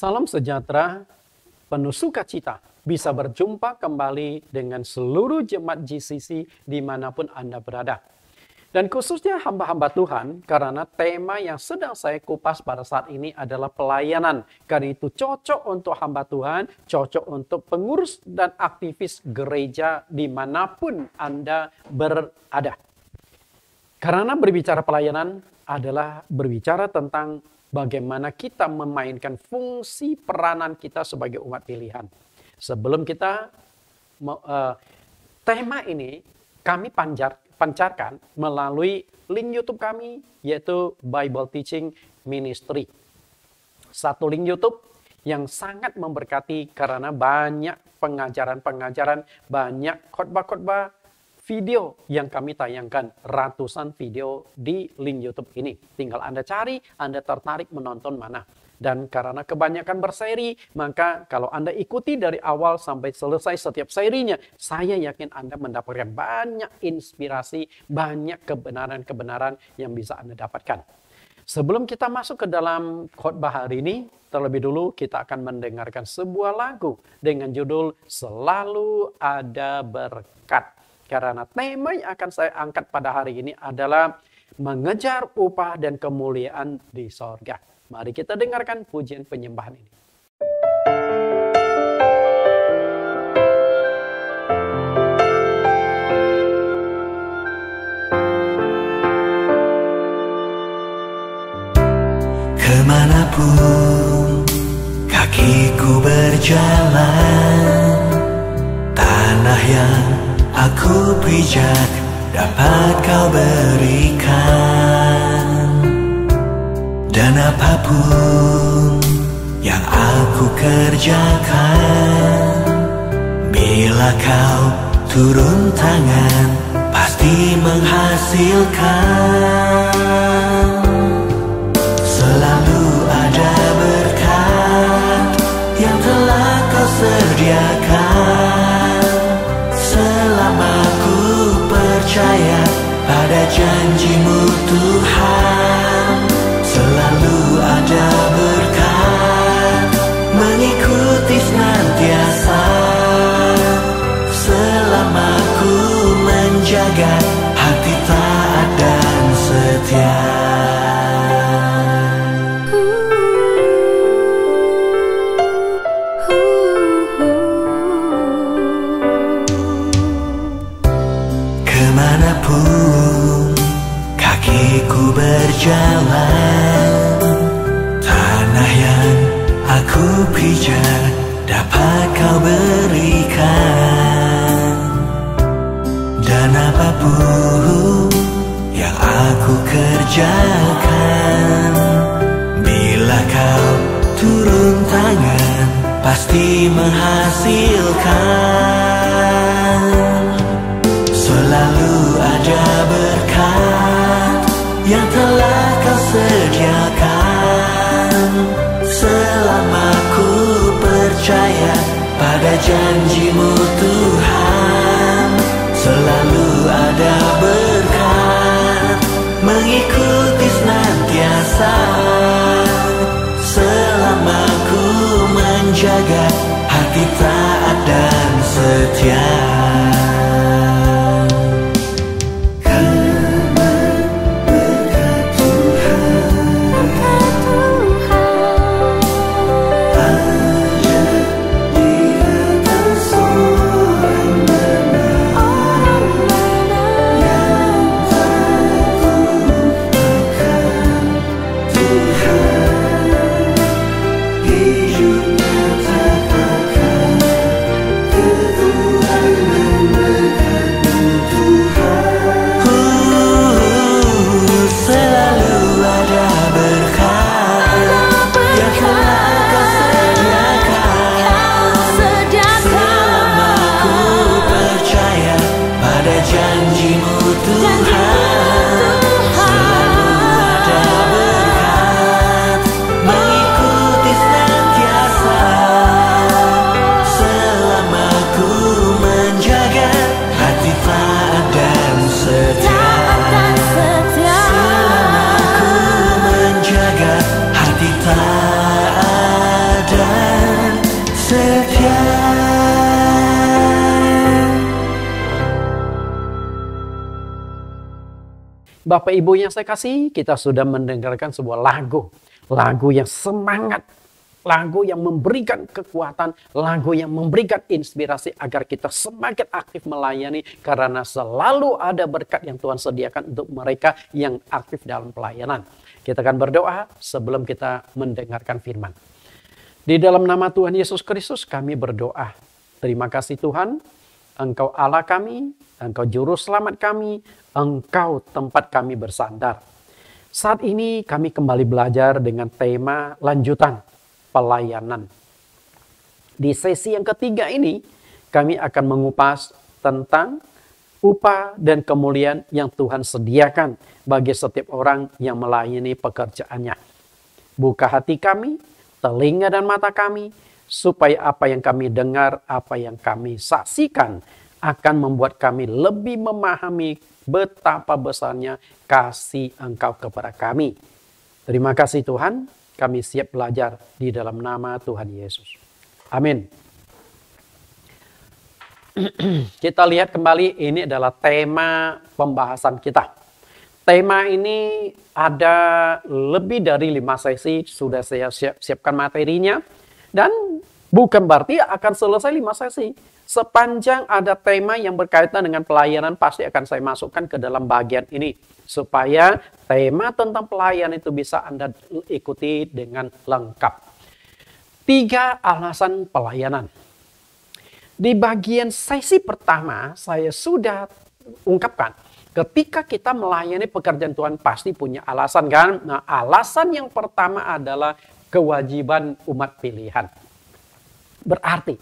Salam sejahtera, penuh sukacita bisa berjumpa kembali dengan seluruh jemaat GCC dimanapun Anda berada. Dan khususnya hamba-hamba Tuhan, karena tema yang sedang saya kupas pada saat ini adalah pelayanan. Karena itu cocok untuk hamba Tuhan, cocok untuk pengurus dan aktivis gereja dimanapun Anda berada. Karena berbicara pelayanan adalah berbicara tentang bagaimana kita memainkan fungsi peranan kita sebagai umat pilihan. Sebelum kita uh, tema ini kami panjar, pancarkan melalui link YouTube kami yaitu Bible Teaching Ministry. Satu link YouTube yang sangat memberkati karena banyak pengajaran-pengajaran, banyak khotbah-khotbah video yang kami tayangkan. Ratusan video di link YouTube ini. Tinggal Anda cari, Anda tertarik menonton mana. Dan karena kebanyakan berseri, maka kalau Anda ikuti dari awal sampai selesai setiap serinya, saya yakin Anda mendapatkan banyak inspirasi, banyak kebenaran-kebenaran yang bisa Anda dapatkan. Sebelum kita masuk ke dalam khotbah hari ini, terlebih dulu kita akan mendengarkan sebuah lagu dengan judul Selalu Ada Berkat. Karena tema yang akan saya angkat pada hari ini adalah mengejar upah dan kemuliaan di sorga. Mari kita dengarkan pujian penyembahan ini. Kemanapun kakiku berjalan, tanah yang Aku pijat dapat kau berikan Dan apapun yang aku kerjakan Bila kau turun tangan Pasti menghasilkan Selalu ada berkat Yang telah kau sediakan percaya pada janjimu Tuhan Selalu ada kerjakan Bila kau turun tangan Pasti menghasilkan Selalu ada berkat Yang telah kau sediakan Selama ku percaya pada janjimu Bapak Ibu yang saya kasih, kita sudah mendengarkan sebuah lagu. Lagu yang semangat, lagu yang memberikan kekuatan, lagu yang memberikan inspirasi agar kita semakin aktif melayani karena selalu ada berkat yang Tuhan sediakan untuk mereka yang aktif dalam pelayanan. Kita akan berdoa sebelum kita mendengarkan firman. Di dalam nama Tuhan Yesus Kristus kami berdoa. Terima kasih Tuhan Engkau Allah kami, Engkau juru selamat kami, Engkau tempat kami bersandar. Saat ini kami kembali belajar dengan tema lanjutan pelayanan. Di sesi yang ketiga ini, kami akan mengupas tentang upah dan kemuliaan yang Tuhan sediakan bagi setiap orang yang melayani pekerjaannya. Buka hati kami, telinga dan mata kami, supaya apa yang kami dengar, apa yang kami saksikan akan membuat kami lebih memahami betapa besarnya kasih Engkau kepada kami. Terima kasih Tuhan, kami siap belajar di dalam nama Tuhan Yesus. Amin. kita lihat kembali ini adalah tema pembahasan kita. Tema ini ada lebih dari lima sesi, sudah saya siap siapkan materinya. Dan bukan berarti akan selesai lima sesi. Sepanjang ada tema yang berkaitan dengan pelayanan pasti akan saya masukkan ke dalam bagian ini. Supaya tema tentang pelayanan itu bisa Anda ikuti dengan lengkap. Tiga alasan pelayanan. Di bagian sesi pertama saya sudah ungkapkan Ketika kita melayani pekerjaan Tuhan pasti punya alasan kan? Nah, alasan yang pertama adalah kewajiban umat pilihan. Berarti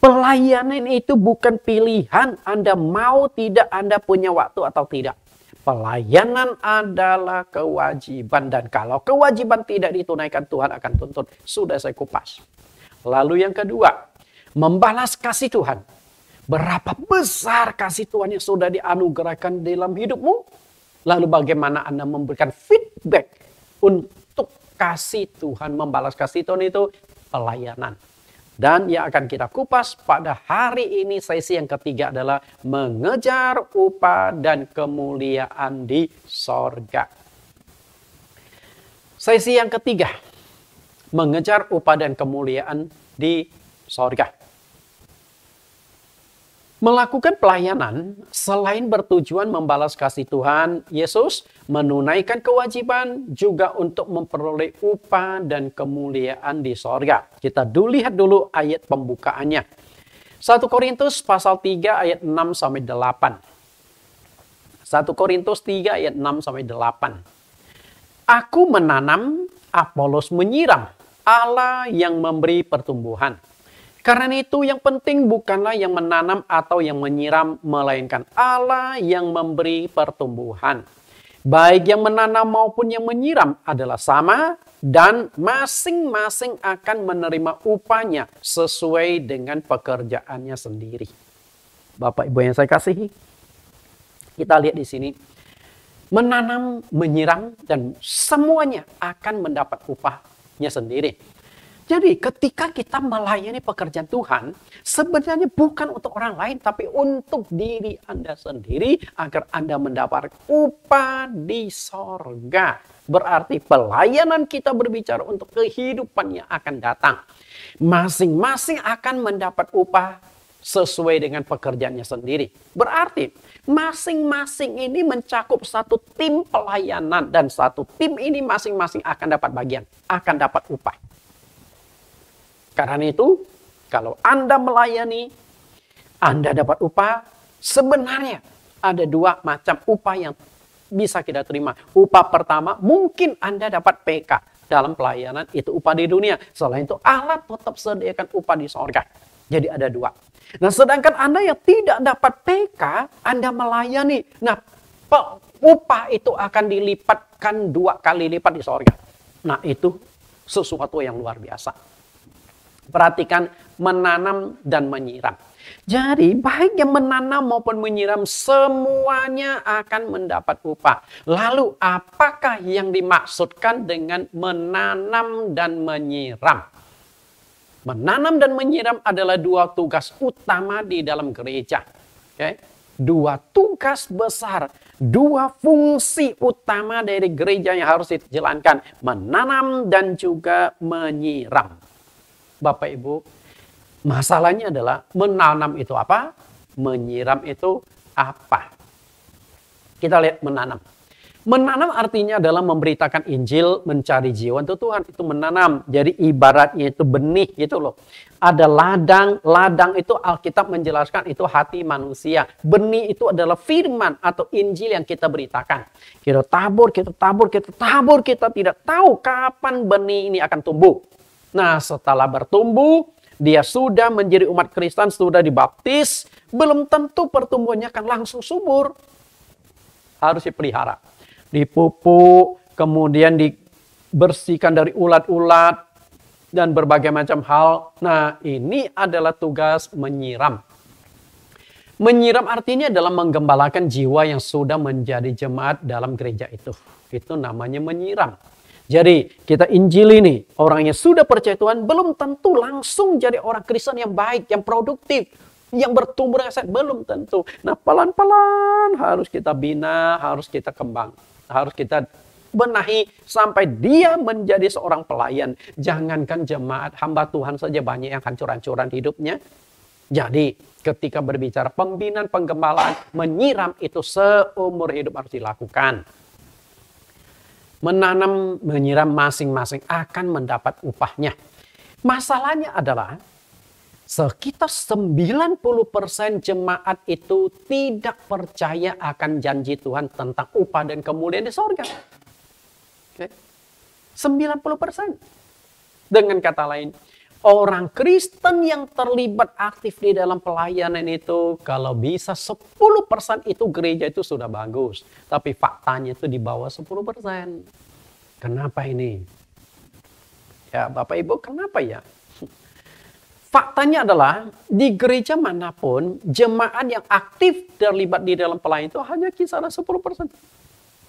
pelayanan itu bukan pilihan Anda mau tidak Anda punya waktu atau tidak. Pelayanan adalah kewajiban dan kalau kewajiban tidak ditunaikan Tuhan akan tuntut Sudah saya kupas. Lalu yang kedua, membalas kasih Tuhan. Berapa besar kasih Tuhan yang sudah dianugerahkan dalam hidupmu? Lalu bagaimana Anda memberikan feedback untuk kasih Tuhan membalas kasih Tuhan itu pelayanan. Dan yang akan kita kupas pada hari ini sesi yang ketiga adalah mengejar upah dan kemuliaan di sorga. Sesi yang ketiga, mengejar upah dan kemuliaan di sorga. Melakukan pelayanan selain bertujuan membalas kasih Tuhan Yesus, menunaikan kewajiban juga untuk memperoleh upah dan kemuliaan di sorga. Kita dulu lihat dulu ayat pembukaannya. 1 Korintus pasal 3 ayat 6 sampai 8. 1 Korintus 3 ayat 6 sampai 8. Aku menanam, Apolos menyiram, Allah yang memberi pertumbuhan. Karena itu yang penting bukanlah yang menanam atau yang menyiram, melainkan Allah yang memberi pertumbuhan. Baik yang menanam maupun yang menyiram adalah sama dan masing-masing akan menerima upahnya sesuai dengan pekerjaannya sendiri. Bapak Ibu yang saya kasihi, kita lihat di sini. Menanam, menyiram, dan semuanya akan mendapat upahnya sendiri. Jadi ketika kita melayani pekerjaan Tuhan, sebenarnya bukan untuk orang lain, tapi untuk diri Anda sendiri agar Anda mendapat upah di sorga. Berarti pelayanan kita berbicara untuk kehidupan yang akan datang. Masing-masing akan mendapat upah sesuai dengan pekerjaannya sendiri. Berarti masing-masing ini mencakup satu tim pelayanan dan satu tim ini masing-masing akan dapat bagian, akan dapat upah. Karena itu, kalau Anda melayani, Anda dapat upah. Sebenarnya ada dua macam upah yang bisa kita terima. Upah pertama, mungkin Anda dapat PK dalam pelayanan itu upah di dunia. Selain itu alat tetap sediakan upah di sorga. Jadi ada dua. Nah sedangkan Anda yang tidak dapat PK, Anda melayani. Nah upah itu akan dilipatkan dua kali lipat di sorga. Nah itu sesuatu yang luar biasa. Perhatikan menanam dan menyiram. Jadi baik yang menanam maupun menyiram semuanya akan mendapat upah. Lalu apakah yang dimaksudkan dengan menanam dan menyiram? Menanam dan menyiram adalah dua tugas utama di dalam gereja. Okay? Dua tugas besar, dua fungsi utama dari gereja yang harus dijalankan. Menanam dan juga menyiram. Bapak Ibu, masalahnya adalah menanam itu apa, menyiram itu apa. Kita lihat menanam. Menanam artinya adalah memberitakan Injil, mencari jiwa untuk Tuhan. Itu menanam. Jadi ibaratnya itu benih gitu loh. Ada ladang, ladang itu Alkitab menjelaskan itu hati manusia. Benih itu adalah firman atau Injil yang kita beritakan. Kita tabur, kita tabur, kita tabur, kita tidak tahu kapan benih ini akan tumbuh. Nah, setelah bertumbuh, dia sudah menjadi umat Kristen, sudah dibaptis, belum tentu pertumbuhannya akan langsung subur. Harus dipelihara. Dipupuk, kemudian dibersihkan dari ulat-ulat, dan berbagai macam hal. Nah, ini adalah tugas menyiram. Menyiram artinya dalam menggembalakan jiwa yang sudah menjadi jemaat dalam gereja itu. Itu namanya menyiram. Jadi kita Injil ini orangnya sudah percaya Tuhan belum tentu langsung jadi orang Kristen yang baik, yang produktif, yang bertumbuh dengan sehat belum tentu. Nah, pelan-pelan harus kita bina, harus kita kembang, harus kita benahi sampai dia menjadi seorang pelayan. Jangankan jemaat hamba Tuhan saja banyak yang hancur-hancuran hidupnya. Jadi ketika berbicara pembinaan penggembalaan menyiram itu seumur hidup harus dilakukan menanam, menyiram masing-masing akan mendapat upahnya. Masalahnya adalah sekitar 90% jemaat itu tidak percaya akan janji Tuhan tentang upah dan kemuliaan di sorga. Oke. 90%. Dengan kata lain, orang Kristen yang terlibat aktif di dalam pelayanan itu kalau bisa 10% itu gereja itu sudah bagus. Tapi faktanya itu di bawah 10%. Kenapa ini? Ya Bapak Ibu kenapa ya? Faktanya adalah di gereja manapun jemaat yang aktif terlibat di dalam pelayanan itu hanya kisaran 10%.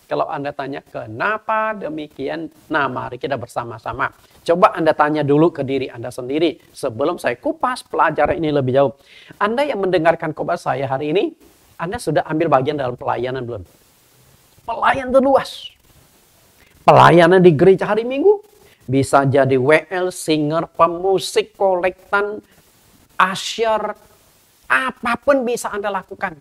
Kalau Anda tanya, kenapa demikian? Nah, mari kita bersama-sama. Coba Anda tanya dulu ke diri Anda sendiri. Sebelum saya kupas pelajaran ini lebih jauh. Anda yang mendengarkan khotbah saya hari ini, Anda sudah ambil bagian dalam pelayanan belum? Pelayanan terluas. Pelayanan di gereja hari Minggu, bisa jadi WL, singer, pemusik, kolektan, asyar, apapun bisa Anda lakukan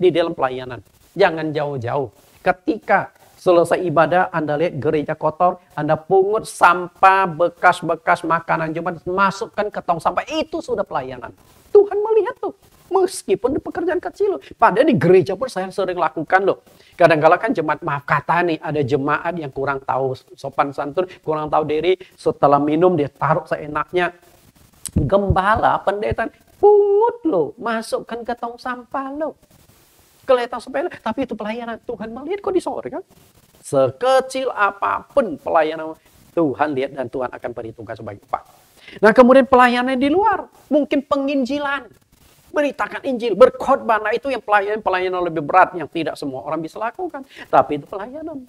di dalam pelayanan. Jangan jauh-jauh Ketika selesai ibadah, Anda lihat gereja kotor, Anda pungut sampah, bekas-bekas makanan Jumat, masukkan ke tong sampah. Itu sudah pelayanan. Tuhan melihat tuh. Meskipun di pekerjaan kecil loh. Padahal di gereja pun saya sering lakukan loh. Kadang-kala kan jemaat maaf kata nih. Ada jemaat yang kurang tahu sopan santun, kurang tahu diri. Setelah minum dia taruh seenaknya. Gembala pendeta pungut loh. Masukkan ke tong sampah loh kelihatan sepele, tapi itu pelayanan. Tuhan melihat kok di sorga. Sekecil apapun pelayanan Tuhan lihat dan Tuhan akan perhitungkan sebagai upah. Nah kemudian pelayanan di luar, mungkin penginjilan. Beritakan Injil, berkhotbah. Nah itu yang pelayanan-pelayanan lebih berat yang tidak semua orang bisa lakukan. Tapi itu pelayanan.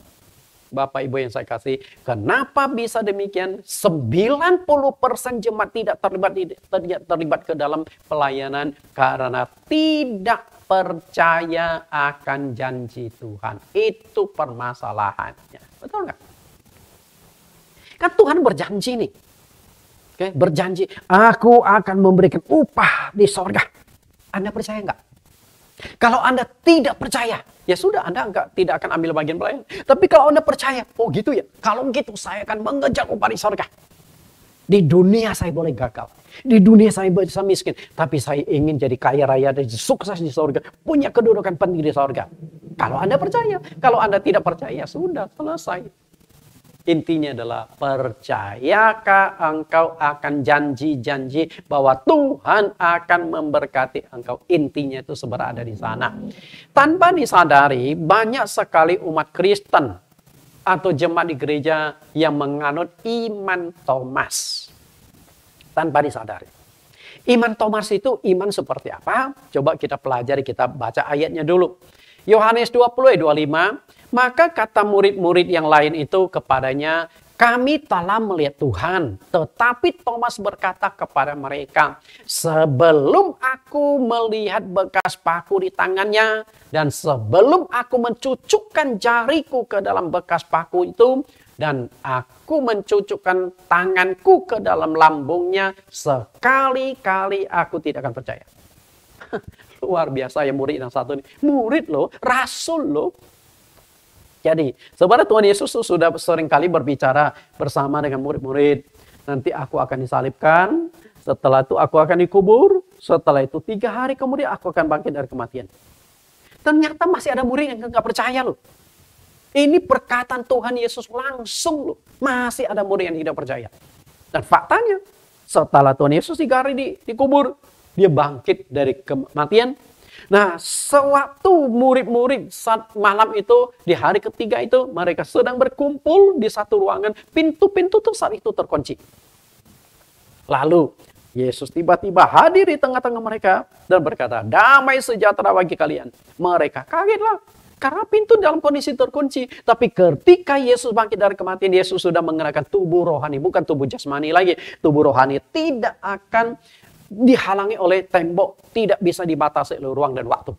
Bapak Ibu yang saya kasih, kenapa bisa demikian? 90% jemaat tidak terlibat tidak terlibat ke dalam pelayanan karena tidak percaya akan janji Tuhan. Itu permasalahannya. Betul nggak? Kan Tuhan berjanji nih. Oke, berjanji, aku akan memberikan upah di sorga. Anda percaya nggak? Kalau Anda tidak percaya, ya sudah Anda enggak, tidak akan ambil bagian pelayanan. Tapi kalau Anda percaya, oh gitu ya, kalau gitu saya akan mengejar upah di sorga. Di dunia saya boleh gagal. Di dunia saya bisa miskin. Tapi saya ingin jadi kaya raya dan sukses di surga. Punya kedudukan penting di surga. Kalau Anda percaya. Kalau Anda tidak percaya, sudah selesai. Intinya adalah percayakah engkau akan janji-janji bahwa Tuhan akan memberkati engkau. Intinya itu seberada di sana. Tanpa disadari banyak sekali umat Kristen atau jemaat di gereja yang menganut iman Thomas tanpa disadari. Iman Thomas itu iman seperti apa? Coba kita pelajari, kita baca ayatnya dulu. Yohanes 20 ayat 25, maka kata murid-murid yang lain itu kepadanya, kami telah melihat Tuhan, tetapi Thomas berkata kepada mereka, "Sebelum aku melihat bekas paku di tangannya dan sebelum aku mencucukkan jariku ke dalam bekas paku itu dan aku mencucukkan tanganku ke dalam lambungnya, sekali-kali aku tidak akan percaya." Luar biasa ya murid yang satu ini. Murid loh, rasul loh, jadi, sebenarnya Tuhan Yesus sudah sering kali berbicara bersama dengan murid-murid. Nanti aku akan disalibkan, setelah itu aku akan dikubur, setelah itu tiga hari kemudian aku akan bangkit dari kematian. Ternyata masih ada murid yang nggak percaya loh. Ini perkataan Tuhan Yesus langsung loh. Masih ada murid yang tidak percaya. Dan faktanya, setelah Tuhan Yesus tiga hari di, dikubur, dia bangkit dari kematian, Nah, sewaktu murid-murid saat malam itu di hari ketiga itu mereka sedang berkumpul di satu ruangan, pintu-pintu tuh saat itu terkunci. Lalu Yesus tiba-tiba hadir di tengah-tengah mereka dan berkata, "Damai sejahtera bagi kalian." Mereka kagetlah karena pintu dalam kondisi terkunci. Tapi ketika Yesus bangkit dari kematian, Yesus sudah mengenakan tubuh rohani, bukan tubuh jasmani lagi. Tubuh rohani tidak akan dihalangi oleh tembok, tidak bisa dibatasi oleh ruang dan waktu.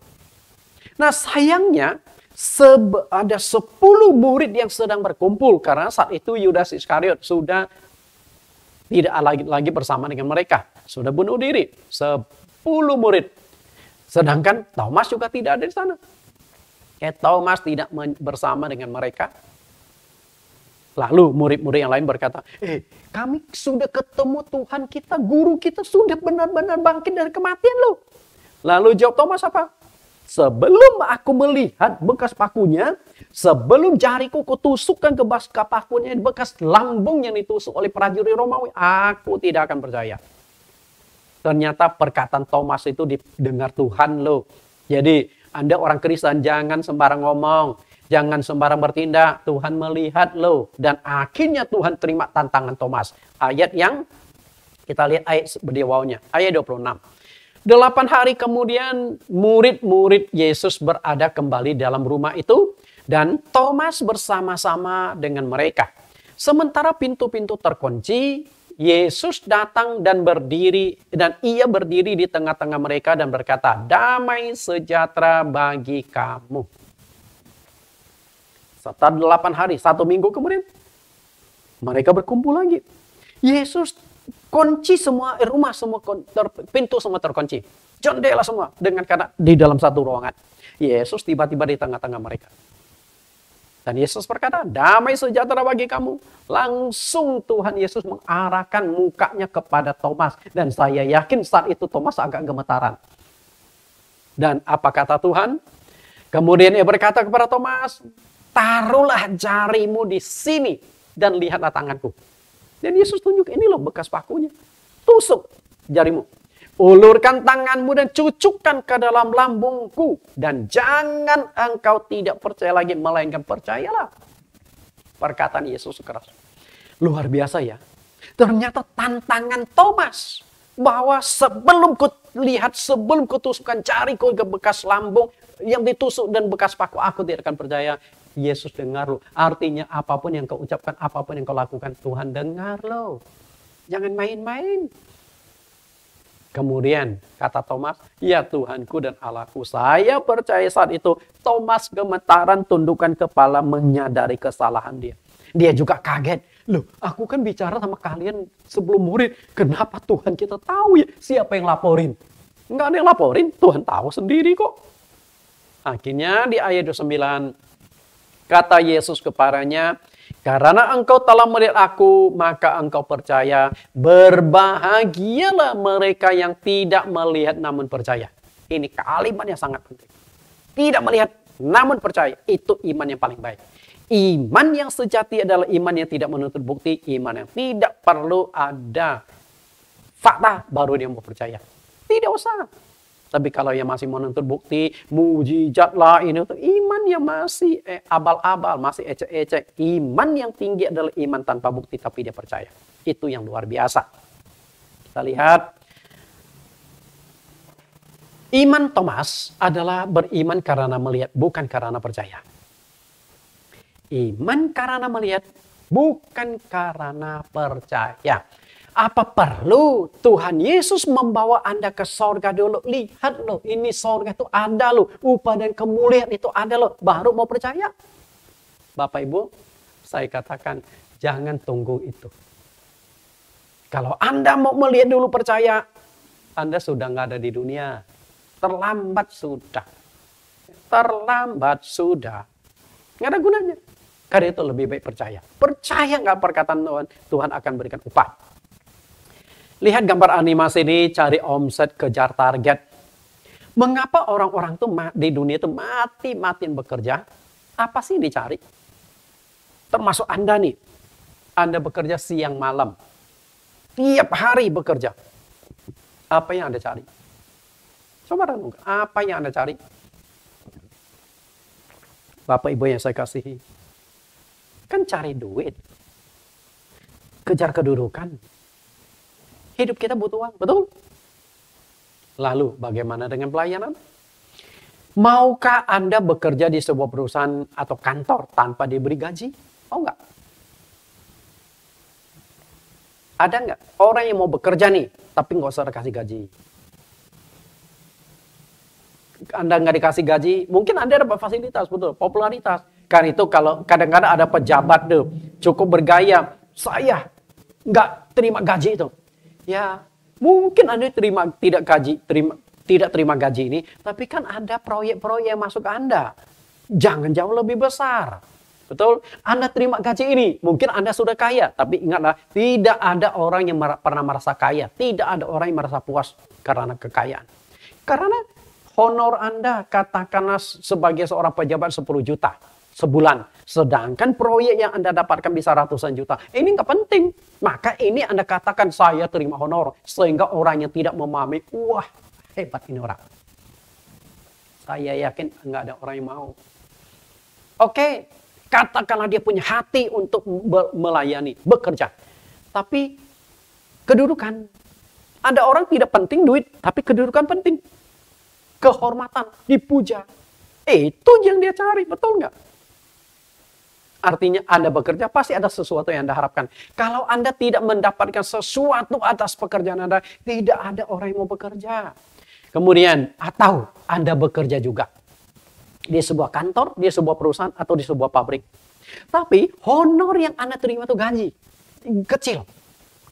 Nah sayangnya ada 10 murid yang sedang berkumpul karena saat itu Yudas Iskariot sudah tidak lagi, lagi bersama dengan mereka. Sudah bunuh diri. 10 murid. Sedangkan Thomas juga tidak ada di sana. Eh Thomas tidak bersama dengan mereka. Lalu murid-murid yang lain berkata, eh kami sudah ketemu Tuhan kita, guru kita sudah benar-benar bangkit dari kematian loh. Lalu jawab Thomas apa? Sebelum aku melihat bekas pakunya, sebelum jariku kutusukkan ke bekas pakunya, bekas lambung yang ditusuk oleh prajurit Romawi, aku tidak akan percaya. Ternyata perkataan Thomas itu didengar Tuhan loh. Jadi Anda orang Kristen jangan sembarang ngomong Jangan sembarang bertindak. Tuhan melihat lo. Dan akhirnya Tuhan terima tantangan Thomas. Ayat yang kita lihat ayat berdewaunya. Ayat 26. Delapan hari kemudian murid-murid Yesus berada kembali dalam rumah itu. Dan Thomas bersama-sama dengan mereka. Sementara pintu-pintu terkunci, Yesus datang dan berdiri dan ia berdiri di tengah-tengah mereka dan berkata, "Damai sejahtera bagi kamu." Setelah delapan hari, satu minggu kemudian, mereka berkumpul lagi. Yesus kunci semua eh, rumah semua ter, pintu semua terkunci jendela semua dengan karena di dalam satu ruangan Yesus tiba-tiba di tengah-tengah mereka dan Yesus berkata damai sejahtera bagi kamu langsung Tuhan Yesus mengarahkan mukanya kepada Thomas dan saya yakin saat itu Thomas agak gemetaran dan apa kata Tuhan kemudian ia berkata kepada Thomas taruhlah jarimu di sini dan lihatlah tanganku. Dan Yesus tunjuk, ini loh bekas pakunya. Tusuk jarimu. Ulurkan tanganmu dan cucukkan ke dalam lambungku. Dan jangan engkau tidak percaya lagi, melainkan percayalah. Perkataan Yesus keras. Luar biasa ya. Ternyata tantangan Thomas bahwa sebelum ku lihat, sebelum kutusukkan cariku ke bekas lambung yang ditusuk dan bekas paku, aku tidak akan percaya. Yesus dengar lo. Artinya apapun yang kau ucapkan, apapun yang kau lakukan, Tuhan dengar lo. Jangan main-main. Kemudian kata Thomas, "Ya Tuhanku dan Allahku." Saya percaya saat itu Thomas gemetaran tundukkan kepala menyadari kesalahan dia. Dia juga kaget. Loh, aku kan bicara sama kalian sebelum murid. Kenapa Tuhan kita tahu ya siapa yang laporin? Enggak ada yang laporin, Tuhan tahu sendiri kok. Akhirnya di ayat 29 Kata Yesus kepadanya, karena engkau telah melihat aku, maka engkau percaya. Berbahagialah mereka yang tidak melihat namun percaya. Ini kalimat yang sangat penting. Tidak melihat namun percaya. Itu iman yang paling baik. Iman yang sejati adalah iman yang tidak menuntut bukti. Iman yang tidak perlu ada fakta baru dia mau percaya. Tidak usah. Tapi kalau yang masih menuntut bukti, mujizat lah ini itu iman yang masih eh, abal-abal, eh, masih ecek-ecek. Iman yang tinggi adalah iman tanpa bukti tapi dia percaya. Itu yang luar biasa. Kita lihat Iman Thomas adalah beriman karena melihat, bukan karena percaya. Iman karena melihat, bukan karena percaya. Apa perlu Tuhan Yesus membawa Anda ke sorga dulu? Lihat loh, ini sorga itu ada loh. Upah dan kemuliaan itu ada loh. Baru mau percaya. Bapak Ibu, saya katakan jangan tunggu itu. Kalau Anda mau melihat dulu percaya, Anda sudah nggak ada di dunia. Terlambat sudah. Terlambat sudah. Nggak ada gunanya. Karena itu lebih baik percaya. Percaya nggak perkataan Tuhan, Tuhan akan berikan upah. Lihat gambar animasi ini, cari omset, kejar target. Mengapa orang-orang tuh di dunia itu mati matian bekerja? Apa sih yang dicari? Termasuk Anda nih. Anda bekerja siang malam. Tiap hari bekerja. Apa yang Anda cari? Coba renung, apa yang Anda cari? Bapak Ibu yang saya kasihi. Kan cari duit. Kejar kedudukan Hidup kita butuh uang, betul? Lalu bagaimana dengan pelayanan? Maukah Anda bekerja di sebuah perusahaan atau kantor tanpa diberi gaji? Mau nggak? Ada nggak orang yang mau bekerja nih, tapi nggak usah dikasih gaji? Anda nggak dikasih gaji, mungkin Anda dapat fasilitas, betul, popularitas. kan itu kalau kadang-kadang ada pejabat tuh cukup bergaya, saya nggak terima gaji itu ya mungkin Anda terima tidak gaji, terima tidak terima gaji ini, tapi kan ada proyek-proyek yang masuk Anda. Jangan jauh lebih besar. Betul? Anda terima gaji ini, mungkin Anda sudah kaya, tapi ingatlah, tidak ada orang yang mer pernah merasa kaya, tidak ada orang yang merasa puas karena kekayaan. Karena honor Anda katakanlah sebagai seorang pejabat 10 juta sebulan. Sedangkan proyek yang Anda dapatkan bisa ratusan juta. Ini nggak penting. Maka ini Anda katakan saya terima honor. Sehingga orang yang tidak memahami, wah hebat ini orang. Saya yakin nggak ada orang yang mau. Oke, katakanlah dia punya hati untuk melayani, bekerja. Tapi kedudukan. Ada orang tidak penting duit, tapi kedudukan penting. Kehormatan, dipuja. Itu yang dia cari, betul nggak? Artinya Anda bekerja pasti ada sesuatu yang Anda harapkan. Kalau Anda tidak mendapatkan sesuatu atas pekerjaan Anda, tidak ada orang yang mau bekerja. Kemudian atau Anda bekerja juga di sebuah kantor, di sebuah perusahaan atau di sebuah pabrik. Tapi honor yang Anda terima itu gaji kecil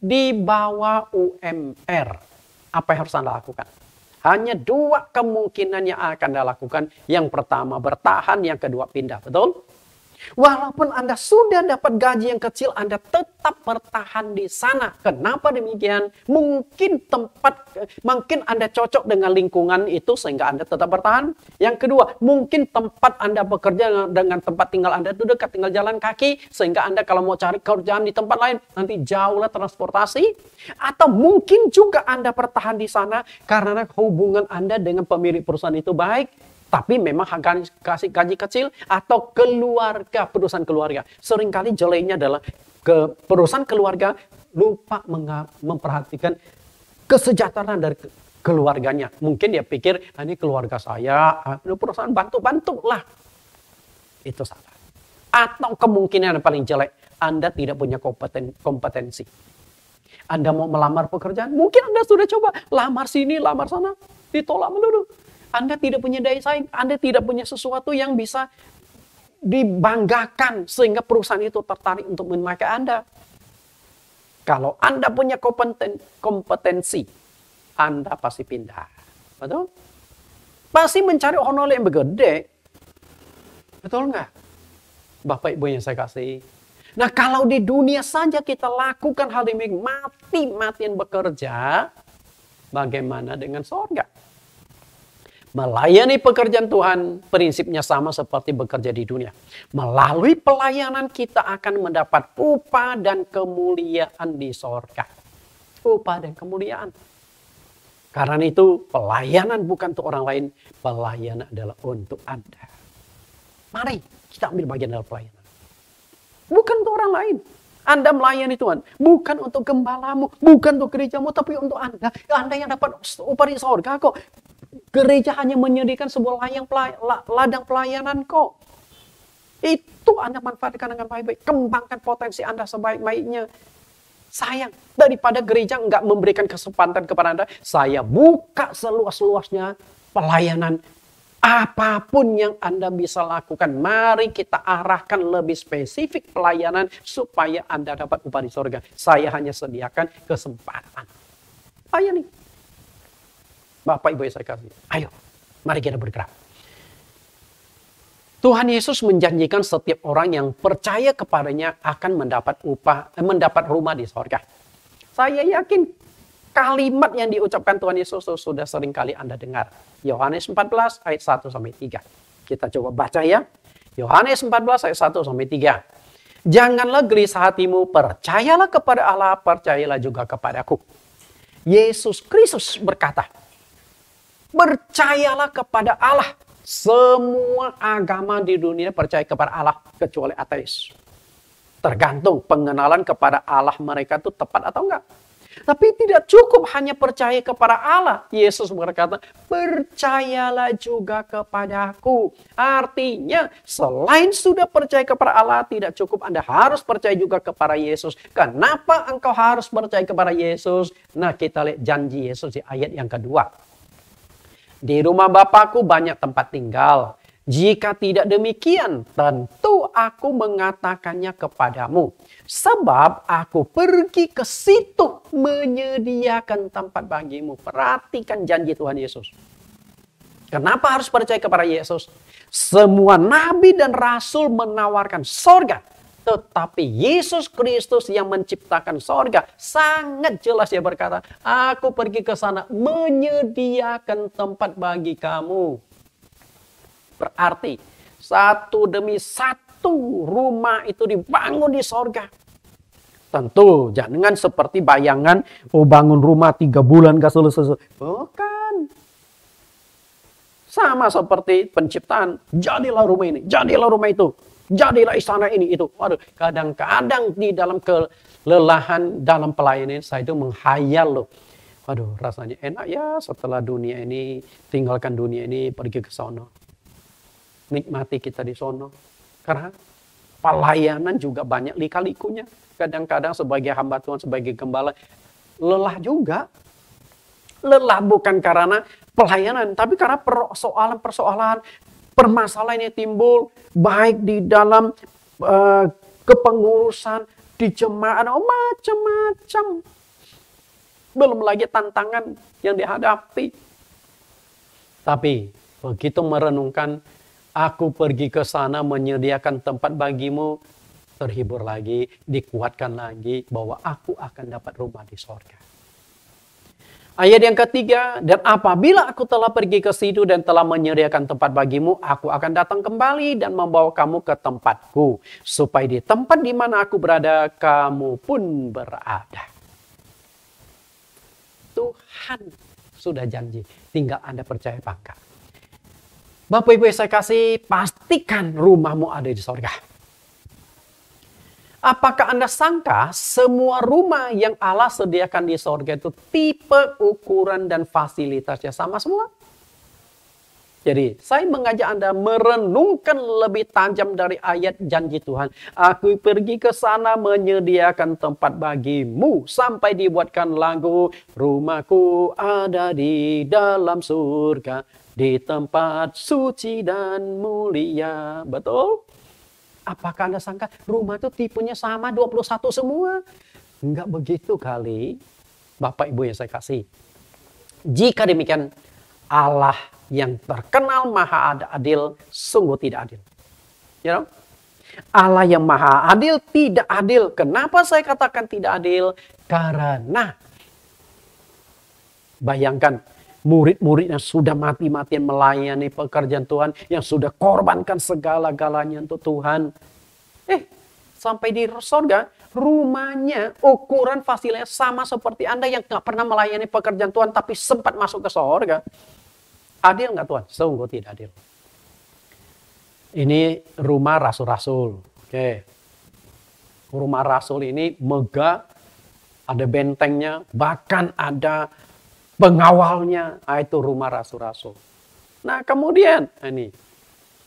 di bawah UMR. Apa yang harus Anda lakukan? Hanya dua kemungkinan yang akan Anda lakukan. Yang pertama bertahan, yang kedua pindah. Betul? Walaupun Anda sudah dapat gaji yang kecil, Anda tetap bertahan di sana. Kenapa demikian? Mungkin tempat, mungkin Anda cocok dengan lingkungan itu sehingga Anda tetap bertahan. Yang kedua, mungkin tempat Anda bekerja dengan tempat tinggal Anda itu dekat, tinggal jalan kaki. Sehingga Anda kalau mau cari kerjaan di tempat lain, nanti jauhlah transportasi. Atau mungkin juga Anda bertahan di sana karena hubungan Anda dengan pemilik perusahaan itu baik tapi memang kasih gaji kecil atau keluarga, perusahaan keluarga. Seringkali jeleknya adalah ke perusahaan keluarga lupa memperhatikan kesejahteraan dari keluarganya. Mungkin dia pikir, ah, ini keluarga saya, ah, perusahaan bantu bantu lah Itu salah. Atau kemungkinan yang paling jelek, Anda tidak punya kompeten kompetensi. Anda mau melamar pekerjaan, mungkin Anda sudah coba lamar sini, lamar sana, ditolak melulu anda tidak punya daya saing, Anda tidak punya sesuatu yang bisa dibanggakan sehingga perusahaan itu tertarik untuk memakai Anda. Kalau Anda punya kompeten, kompetensi, Anda pasti pindah. Betul? Pasti mencari honor yang bergede. Betul nggak? Bapak Ibu yang saya kasih. Nah kalau di dunia saja kita lakukan hal demikian, mati-matian bekerja, bagaimana dengan sorga? Melayani pekerjaan Tuhan prinsipnya sama seperti bekerja di dunia. Melalui pelayanan kita akan mendapat upah dan kemuliaan di sorga. Upah dan kemuliaan. Karena itu pelayanan bukan untuk orang lain. Pelayanan adalah untuk Anda. Mari kita ambil bagian dalam pelayanan. Bukan untuk orang lain. Anda melayani Tuhan. Bukan untuk gembalamu, bukan untuk gerejamu, tapi untuk Anda. Anda yang dapat upah di sorga kok. Gereja hanya menyediakan sebuah layang ladang pelayanan kok. Itu Anda manfaatkan dengan baik-baik. Kembangkan potensi Anda sebaik-baiknya. Sayang, daripada gereja nggak memberikan kesempatan kepada Anda, saya buka seluas-luasnya pelayanan apapun yang Anda bisa lakukan. Mari kita arahkan lebih spesifik pelayanan supaya Anda dapat upah di sorga. Saya hanya sediakan kesempatan. Layani. Bapak Ibu yang saya kasih. Ayo, mari kita bergerak. Tuhan Yesus menjanjikan setiap orang yang percaya kepadanya akan mendapat upah, eh, mendapat rumah di surga. Saya yakin kalimat yang diucapkan Tuhan Yesus itu sudah sering kali Anda dengar. Yohanes 14 ayat 1 sampai 3. Kita coba baca ya. Yohanes 14 ayat 1 sampai 3. Janganlah gelisah hatimu, percayalah kepada Allah, percayalah juga kepadaku. Yesus Kristus berkata, Percayalah kepada Allah. Semua agama di dunia percaya kepada Allah kecuali ateis. Tergantung pengenalan kepada Allah mereka itu tepat atau enggak. Tapi tidak cukup hanya percaya kepada Allah. Yesus berkata, percayalah juga kepadaku. Artinya, selain sudah percaya kepada Allah, tidak cukup Anda harus percaya juga kepada Yesus. Kenapa engkau harus percaya kepada Yesus? Nah, kita lihat janji Yesus di ayat yang kedua di rumah Bapakku banyak tempat tinggal. Jika tidak demikian, tentu aku mengatakannya kepadamu. Sebab aku pergi ke situ menyediakan tempat bagimu. Perhatikan janji Tuhan Yesus. Kenapa harus percaya kepada Yesus? Semua nabi dan rasul menawarkan sorga tetapi Yesus Kristus yang menciptakan sorga sangat jelas dia berkata, aku pergi ke sana menyediakan tempat bagi kamu. Berarti satu demi satu rumah itu dibangun di sorga. Tentu jangan seperti bayangan oh bangun rumah tiga bulan gak selesai. Bukan. Sama seperti penciptaan, jadilah rumah ini, jadilah rumah itu jadilah istana ini itu. Waduh, kadang-kadang di dalam kelelahan dalam pelayanan saya itu menghayal loh. Waduh, rasanya enak ya setelah dunia ini tinggalkan dunia ini pergi ke sono. Nikmati kita di sono. Karena pelayanan juga banyak lika Kadang-kadang sebagai hamba Tuhan, sebagai gembala lelah juga. Lelah bukan karena pelayanan, tapi karena persoalan-persoalan permasalahan yang timbul baik di dalam uh, kepengurusan di jemaat oh macam-macam belum lagi tantangan yang dihadapi tapi begitu merenungkan aku pergi ke sana menyediakan tempat bagimu terhibur lagi dikuatkan lagi bahwa aku akan dapat rumah di sorga Ayat yang ketiga, dan apabila aku telah pergi ke situ dan telah menyediakan tempat bagimu, aku akan datang kembali dan membawa kamu ke tempatku. Supaya di tempat di mana aku berada, kamu pun berada. Tuhan sudah janji, tinggal Anda percaya pangkat. Bapak Ibu saya kasih, pastikan rumahmu ada di sorga. Apakah Anda sangka semua rumah yang Allah sediakan di sorga itu tipe, ukuran, dan fasilitasnya sama semua? Jadi saya mengajak Anda merenungkan lebih tajam dari ayat janji Tuhan. Aku pergi ke sana menyediakan tempat bagimu sampai dibuatkan lagu rumahku ada di dalam surga di tempat suci dan mulia. Betul? Apakah Anda sangka rumah itu tipenya sama 21 semua? Enggak begitu kali. Bapak Ibu yang saya kasih. Jika demikian Allah yang terkenal maha adil sungguh tidak adil. You ya, know? Allah yang maha adil tidak adil. Kenapa saya katakan tidak adil? Karena bayangkan Murid-murid yang sudah mati-matian melayani pekerjaan Tuhan, yang sudah korbankan segala-galanya untuk Tuhan. Eh, sampai di surga rumahnya, ukuran fasilitas sama seperti Anda yang nggak pernah melayani pekerjaan Tuhan tapi sempat masuk ke sorga. Adil nggak Tuhan? Sungguh tidak adil. Ini rumah rasul-rasul. Oke. Rumah rasul ini megah, ada bentengnya, bahkan ada pengawalnya, ah, itu rumah rasul-rasul. Nah kemudian ah, ini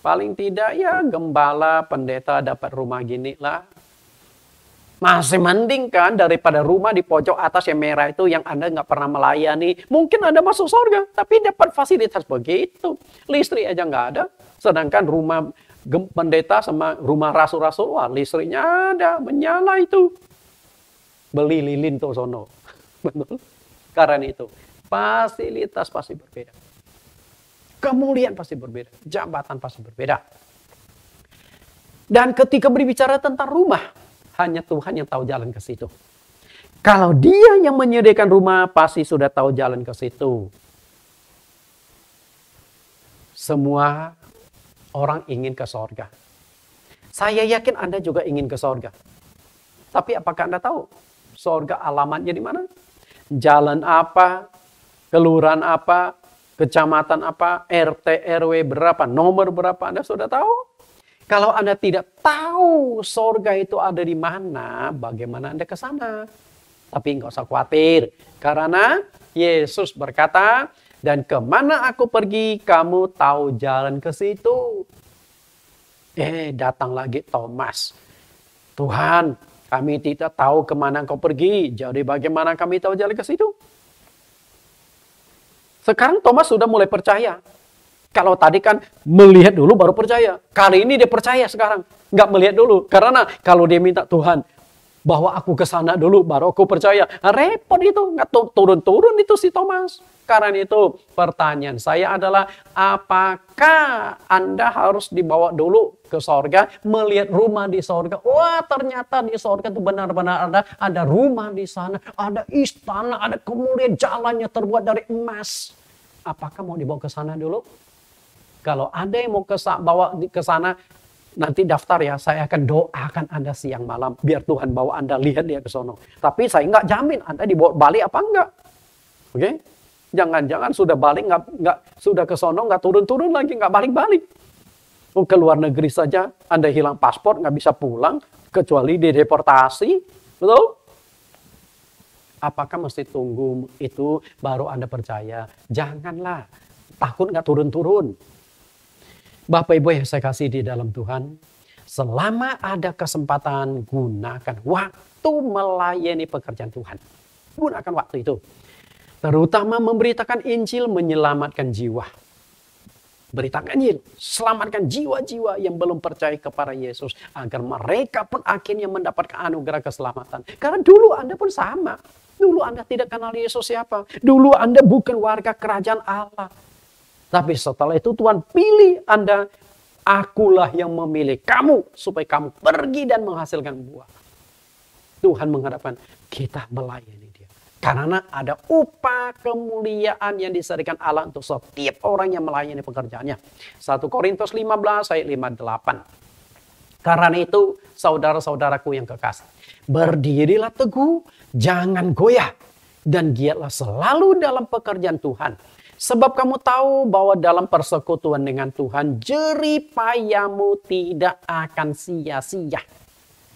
paling tidak ya gembala pendeta dapat rumah gini lah. Masih mending kan daripada rumah di pojok atas yang merah itu yang Anda nggak pernah melayani. Mungkin Anda masuk surga, tapi dapat fasilitas begitu. Listrik aja nggak ada. Sedangkan rumah pendeta sama rumah rasul-rasul, wah listriknya ada, menyala itu. Beli lilin tuh sono. Betul? Karena itu fasilitas pasti berbeda. Kemuliaan pasti berbeda, jabatan pasti berbeda. Dan ketika berbicara tentang rumah, hanya Tuhan yang tahu jalan ke situ. Kalau dia yang menyediakan rumah, pasti sudah tahu jalan ke situ. Semua orang ingin ke sorga. Saya yakin Anda juga ingin ke sorga. Tapi apakah Anda tahu sorga alamatnya di mana? Jalan apa? kelurahan apa, kecamatan apa, RT, RW berapa, nomor berapa, Anda sudah tahu? Kalau Anda tidak tahu sorga itu ada di mana, bagaimana Anda ke sana? Tapi nggak usah khawatir, karena Yesus berkata, dan kemana aku pergi, kamu tahu jalan ke situ. Eh, datang lagi Thomas. Tuhan, kami tidak tahu kemana engkau pergi. Jadi bagaimana kami tahu jalan ke situ? Sekarang Thomas sudah mulai percaya. Kalau tadi kan melihat dulu baru percaya. Kali ini dia percaya sekarang. Nggak melihat dulu. Karena kalau dia minta Tuhan, bahwa aku ke sana dulu baru aku percaya. Nah, repot itu. Nggak turun-turun itu si Thomas. Karena itu pertanyaan saya adalah apakah Anda harus dibawa dulu ke sorga, melihat rumah di sorga. Wah ternyata di sorga itu benar-benar ada, ada rumah di sana, ada istana, ada kemuliaan jalannya terbuat dari emas. Apakah mau dibawa ke sana dulu? Kalau ada yang mau ke bawa ke sana, nanti daftar ya, saya akan doakan Anda siang malam. Biar Tuhan bawa Anda lihat dia ke sana. Tapi saya nggak jamin Anda dibawa balik apa enggak. Oke? Okay? Jangan-jangan sudah balik nggak nggak sudah ke sono nggak turun-turun lagi nggak balik-balik. Oh, ke luar negeri saja Anda hilang paspor nggak bisa pulang kecuali dideportasi, betul? Apakah mesti tunggu itu baru Anda percaya? Janganlah, takut nggak turun-turun. Bapak Ibu yang saya kasih di dalam Tuhan, selama ada kesempatan gunakan waktu melayani pekerjaan Tuhan. Gunakan waktu itu. Terutama memberitakan Injil menyelamatkan jiwa. Beritakan Injil, selamatkan jiwa-jiwa yang belum percaya kepada Yesus. Agar mereka pun akhirnya mendapatkan anugerah keselamatan. Karena dulu Anda pun sama. Dulu Anda tidak kenal Yesus siapa. Dulu Anda bukan warga kerajaan Allah. Tapi setelah itu Tuhan pilih Anda. Akulah yang memilih kamu supaya kamu pergi dan menghasilkan buah. Tuhan menghadapkan kita melayani. Karena ada upah kemuliaan yang diserikan Allah untuk setiap orang yang melayani pekerjaannya. 1 Korintus 15 ayat 58. Karena itu saudara-saudaraku yang kekasih. Berdirilah teguh, jangan goyah. Dan giatlah selalu dalam pekerjaan Tuhan. Sebab kamu tahu bahwa dalam persekutuan dengan Tuhan, jeripayamu tidak akan sia-sia.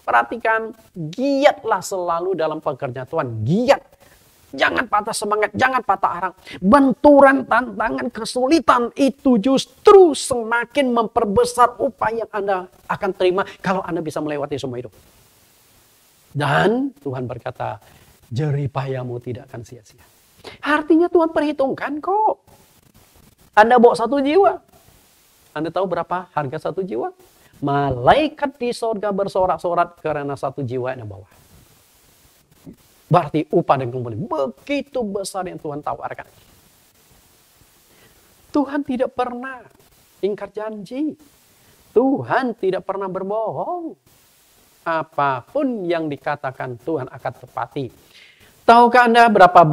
Perhatikan, giatlah selalu dalam pekerjaan Tuhan. Giat Jangan patah semangat, jangan patah arang. Benturan, tantangan, kesulitan itu justru semakin memperbesar upaya yang Anda akan terima kalau Anda bisa melewati semua itu. Dan Tuhan berkata, jeripayamu tidak akan sia-sia. Artinya Tuhan perhitungkan kok. Anda bawa satu jiwa. Anda tahu berapa harga satu jiwa? Malaikat di sorga bersorak-sorak karena satu jiwa yang di bawah. Berarti upah dan kembali begitu besar yang Tuhan tawarkan. Tuhan tidak pernah ingkar janji. Tuhan tidak pernah berbohong. Apapun yang dikatakan Tuhan akan tepati. Tahukah Anda berapa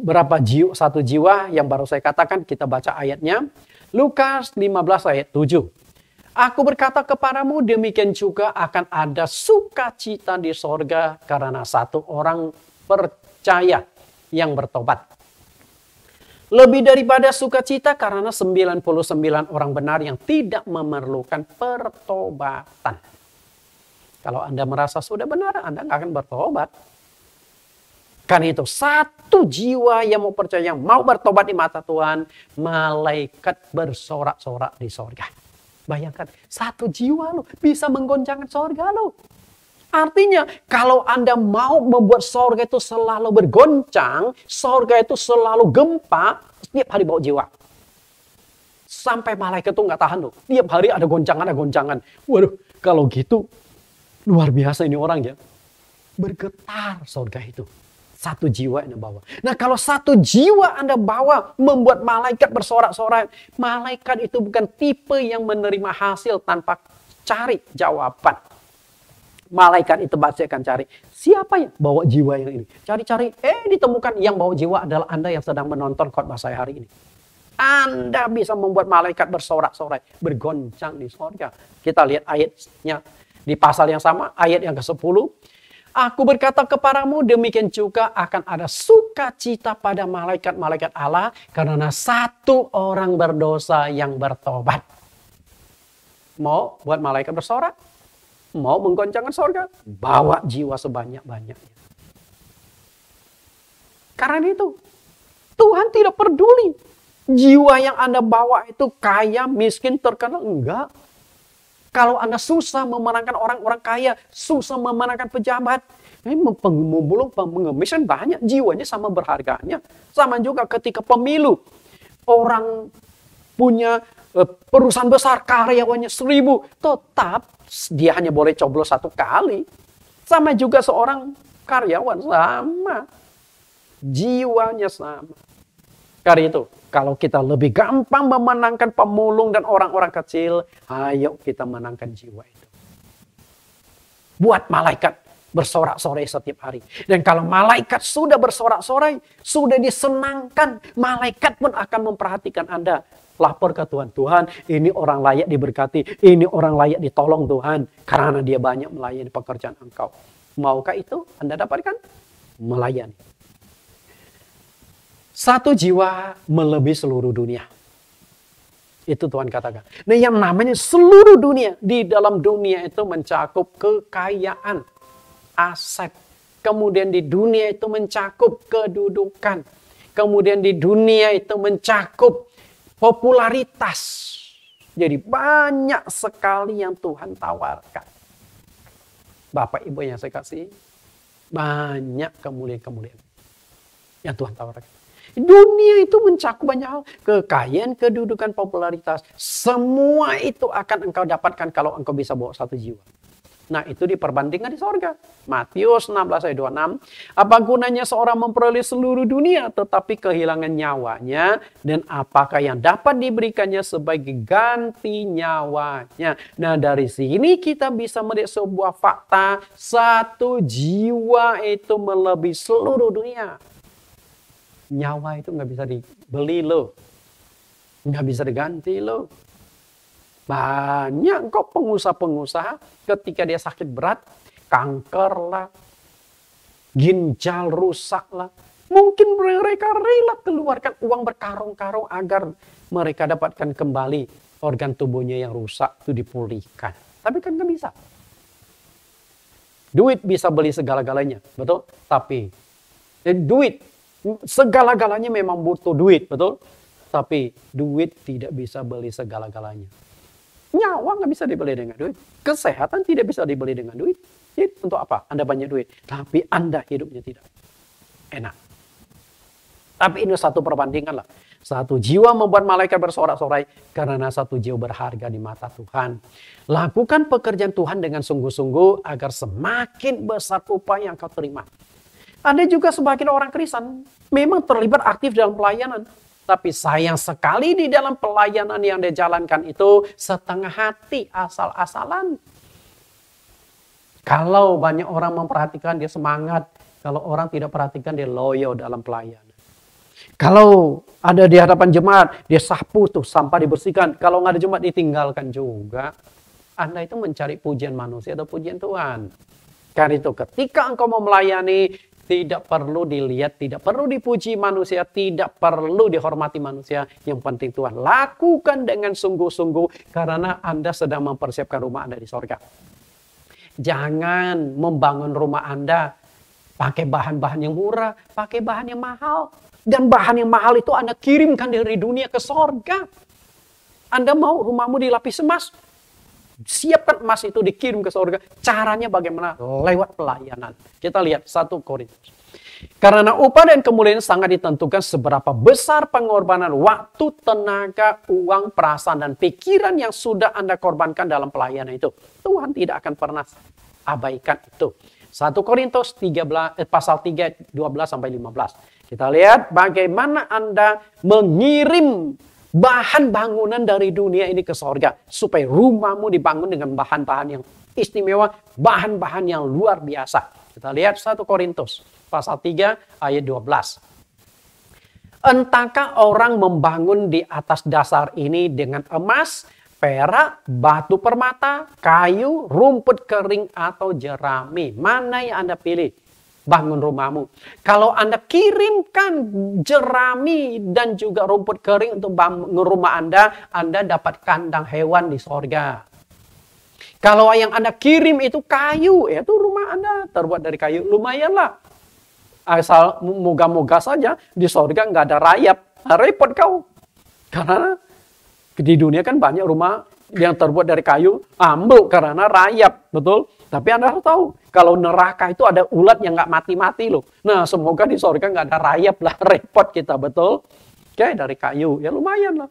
berapa jiwa satu jiwa yang baru saya katakan kita baca ayatnya? Lukas 15 ayat 7. Aku berkata kepadamu, demikian juga akan ada sukacita di sorga karena satu orang percaya yang bertobat. Lebih daripada sukacita karena 99 orang benar yang tidak memerlukan pertobatan. Kalau Anda merasa sudah benar, Anda nggak akan bertobat. Karena itu satu jiwa yang mau percaya, yang mau bertobat di mata Tuhan, malaikat bersorak-sorak di sorga. Bayangkan, satu jiwa lo bisa menggoncangkan sorga lo. Artinya, kalau Anda mau membuat sorga itu selalu bergoncang, sorga itu selalu gempa, setiap hari bawa jiwa. Sampai malaikat itu nggak tahan loh. Tiap hari ada goncangan, ada goncangan. Waduh, kalau gitu luar biasa ini orang ya. Bergetar sorga itu. Satu jiwa Anda bawa. Nah kalau satu jiwa Anda bawa membuat malaikat bersorak sorak Malaikat itu bukan tipe yang menerima hasil tanpa cari jawaban. Malaikat itu pasti akan cari siapa yang bawa jiwa yang ini. Cari-cari, eh ditemukan yang bawa jiwa adalah Anda yang sedang menonton khotbah saya hari ini. Anda bisa membuat malaikat bersorak-sorai, bergoncang di surga. Kita lihat ayatnya di pasal yang sama, ayat yang ke-10. Aku berkata kepadamu, demikian juga akan ada sukacita pada malaikat-malaikat Allah karena satu orang berdosa yang bertobat. Mau buat malaikat bersorak? Mau menggoncangkan sorga? Bawa jiwa sebanyak-banyaknya. Karena itu, Tuhan tidak peduli jiwa yang Anda bawa itu kaya, miskin, terkenal. Enggak. Kalau Anda susah memenangkan orang-orang kaya, susah memenangkan pejabat, ini pemulung, pengemis banyak, jiwanya sama berharganya. Sama juga ketika pemilu, orang punya eh, perusahaan besar, karyawannya seribu, tetap dia hanya boleh coblos satu kali. Sama juga seorang karyawan, sama. Jiwanya sama. Karena itu, kalau kita lebih gampang memenangkan pemulung dan orang-orang kecil, ayo kita menangkan jiwa itu. Buat malaikat bersorak-sorai setiap hari. Dan kalau malaikat sudah bersorak-sorai, sudah disenangkan, malaikat pun akan memperhatikan Anda. Lapor ke Tuhan, Tuhan ini orang layak diberkati, ini orang layak ditolong Tuhan. Karena dia banyak melayani pekerjaan engkau. Maukah itu Anda dapatkan? Melayani. Satu jiwa melebihi seluruh dunia. Itu Tuhan katakan. Nah yang namanya seluruh dunia. Di dalam dunia itu mencakup kekayaan, aset. Kemudian di dunia itu mencakup kedudukan. Kemudian di dunia itu mencakup popularitas. Jadi banyak sekali yang Tuhan tawarkan. Bapak Ibu yang saya kasih, banyak kemuliaan-kemuliaan yang Tuhan tawarkan. Dunia itu mencakup banyak hal. Kekayaan, kedudukan, popularitas. Semua itu akan engkau dapatkan kalau engkau bisa bawa satu jiwa. Nah itu diperbandingkan di sorga. Matius 16 ayat 26. Apa gunanya seorang memperoleh seluruh dunia tetapi kehilangan nyawanya. Dan apakah yang dapat diberikannya sebagai ganti nyawanya. Nah dari sini kita bisa melihat sebuah fakta. Satu jiwa itu melebihi seluruh dunia. Nyawa itu nggak bisa dibeli lo, Nggak bisa diganti lo. Banyak kok pengusaha-pengusaha ketika dia sakit berat, kanker lah, ginjal rusak lah. Mungkin mereka rela keluarkan uang berkarung-karung agar mereka dapatkan kembali organ tubuhnya yang rusak itu dipulihkan. Tapi kan nggak bisa. Duit bisa beli segala-galanya, betul? Tapi eh, duit segala-galanya memang butuh duit, betul? Tapi duit tidak bisa beli segala-galanya. Nyawa nggak bisa dibeli dengan duit. Kesehatan tidak bisa dibeli dengan duit. Jadi untuk apa? Anda banyak duit. Tapi Anda hidupnya tidak enak. Tapi ini satu perbandingan lah. Satu jiwa membuat malaikat bersorak-sorai karena satu jiwa berharga di mata Tuhan. Lakukan pekerjaan Tuhan dengan sungguh-sungguh agar semakin besar upaya yang kau terima. Ada juga sebagian orang Kristen memang terlibat aktif dalam pelayanan. Tapi sayang sekali di dalam pelayanan yang dia jalankan itu setengah hati asal-asalan. Kalau banyak orang memperhatikan dia semangat. Kalau orang tidak perhatikan dia loyo dalam pelayanan. Kalau ada di hadapan jemaat, dia sapu tuh sampah dibersihkan. Kalau nggak ada jemaat ditinggalkan juga. Anda itu mencari pujian manusia atau pujian Tuhan. Karena itu ketika engkau mau melayani, tidak perlu dilihat, tidak perlu dipuji manusia, tidak perlu dihormati manusia. Yang penting Tuhan lakukan dengan sungguh-sungguh karena Anda sedang mempersiapkan rumah Anda di sorga. Jangan membangun rumah Anda pakai bahan-bahan yang murah, pakai bahan yang mahal. Dan bahan yang mahal itu Anda kirimkan dari dunia ke sorga. Anda mau rumahmu dilapis emas, siapkan emas itu dikirim ke surga. Caranya bagaimana? Oh. Lewat pelayanan. Kita lihat satu Korintus. Karena upah dan kemuliaan sangat ditentukan seberapa besar pengorbanan waktu, tenaga, uang, perasaan, dan pikiran yang sudah Anda korbankan dalam pelayanan itu. Tuhan tidak akan pernah abaikan itu. 1 Korintus 13 eh, pasal 3 12 sampai 15. Kita lihat bagaimana Anda mengirim bahan bangunan dari dunia ini ke sorga. Supaya rumahmu dibangun dengan bahan-bahan yang istimewa, bahan-bahan yang luar biasa. Kita lihat 1 Korintus pasal 3 ayat 12. Entahkah orang membangun di atas dasar ini dengan emas, perak, batu permata, kayu, rumput kering, atau jerami? Mana yang Anda pilih? bangun rumahmu. Kalau Anda kirimkan jerami dan juga rumput kering untuk bangun rumah Anda, Anda dapat kandang hewan di sorga. Kalau yang Anda kirim itu kayu, ya itu rumah Anda terbuat dari kayu. Lumayanlah. Asal moga-moga saja di sorga nggak ada rayap. Nah, repot kau. Karena di dunia kan banyak rumah yang terbuat dari kayu ambruk karena rayap, betul? Tapi Anda harus tahu, kalau neraka itu ada ulat yang nggak mati-mati loh. Nah, semoga di sorga nggak ada rayap lah. Repot kita, betul? Oke, dari kayu. Ya lumayan lah.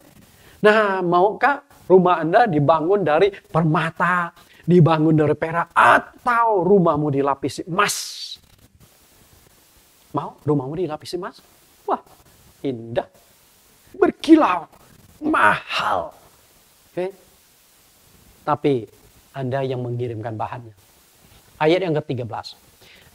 Nah, maukah rumah Anda dibangun dari permata, dibangun dari perak, atau rumahmu dilapisi emas? Mau rumahmu dilapisi emas? Wah, indah. Berkilau. Mahal. Oke. Tapi Anda yang mengirimkan bahannya ayat yang ke-13.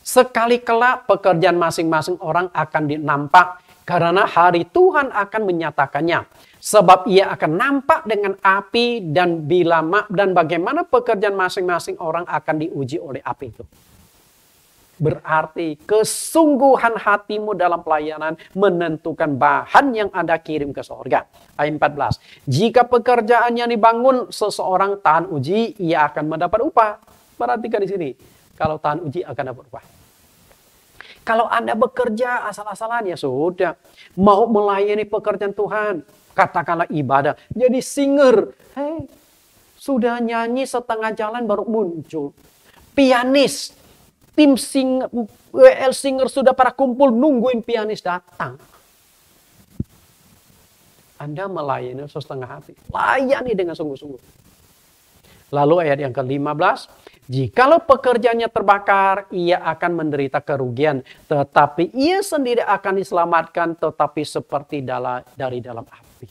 Sekali kelak pekerjaan masing-masing orang akan dinampak karena hari Tuhan akan menyatakannya. Sebab ia akan nampak dengan api dan bila dan bagaimana pekerjaan masing-masing orang akan diuji oleh api itu. Berarti kesungguhan hatimu dalam pelayanan menentukan bahan yang Anda kirim ke surga. Ayat 14. Jika pekerjaan yang dibangun seseorang tahan uji, ia akan mendapat upah. Perhatikan di sini kalau tahan uji akan dapat upah. Kalau Anda bekerja asal-asalan, ya sudah. Mau melayani pekerjaan Tuhan, katakanlah ibadah. Jadi singer, hey, sudah nyanyi setengah jalan baru muncul. Pianis, tim singer, WL singer sudah para kumpul nungguin pianis datang. Anda melayani setengah hati. Layani dengan sungguh-sungguh. Lalu ayat yang ke-15, Jikalau pekerjaannya terbakar, ia akan menderita kerugian, tetapi ia sendiri akan diselamatkan, tetapi seperti dalam dari dalam api.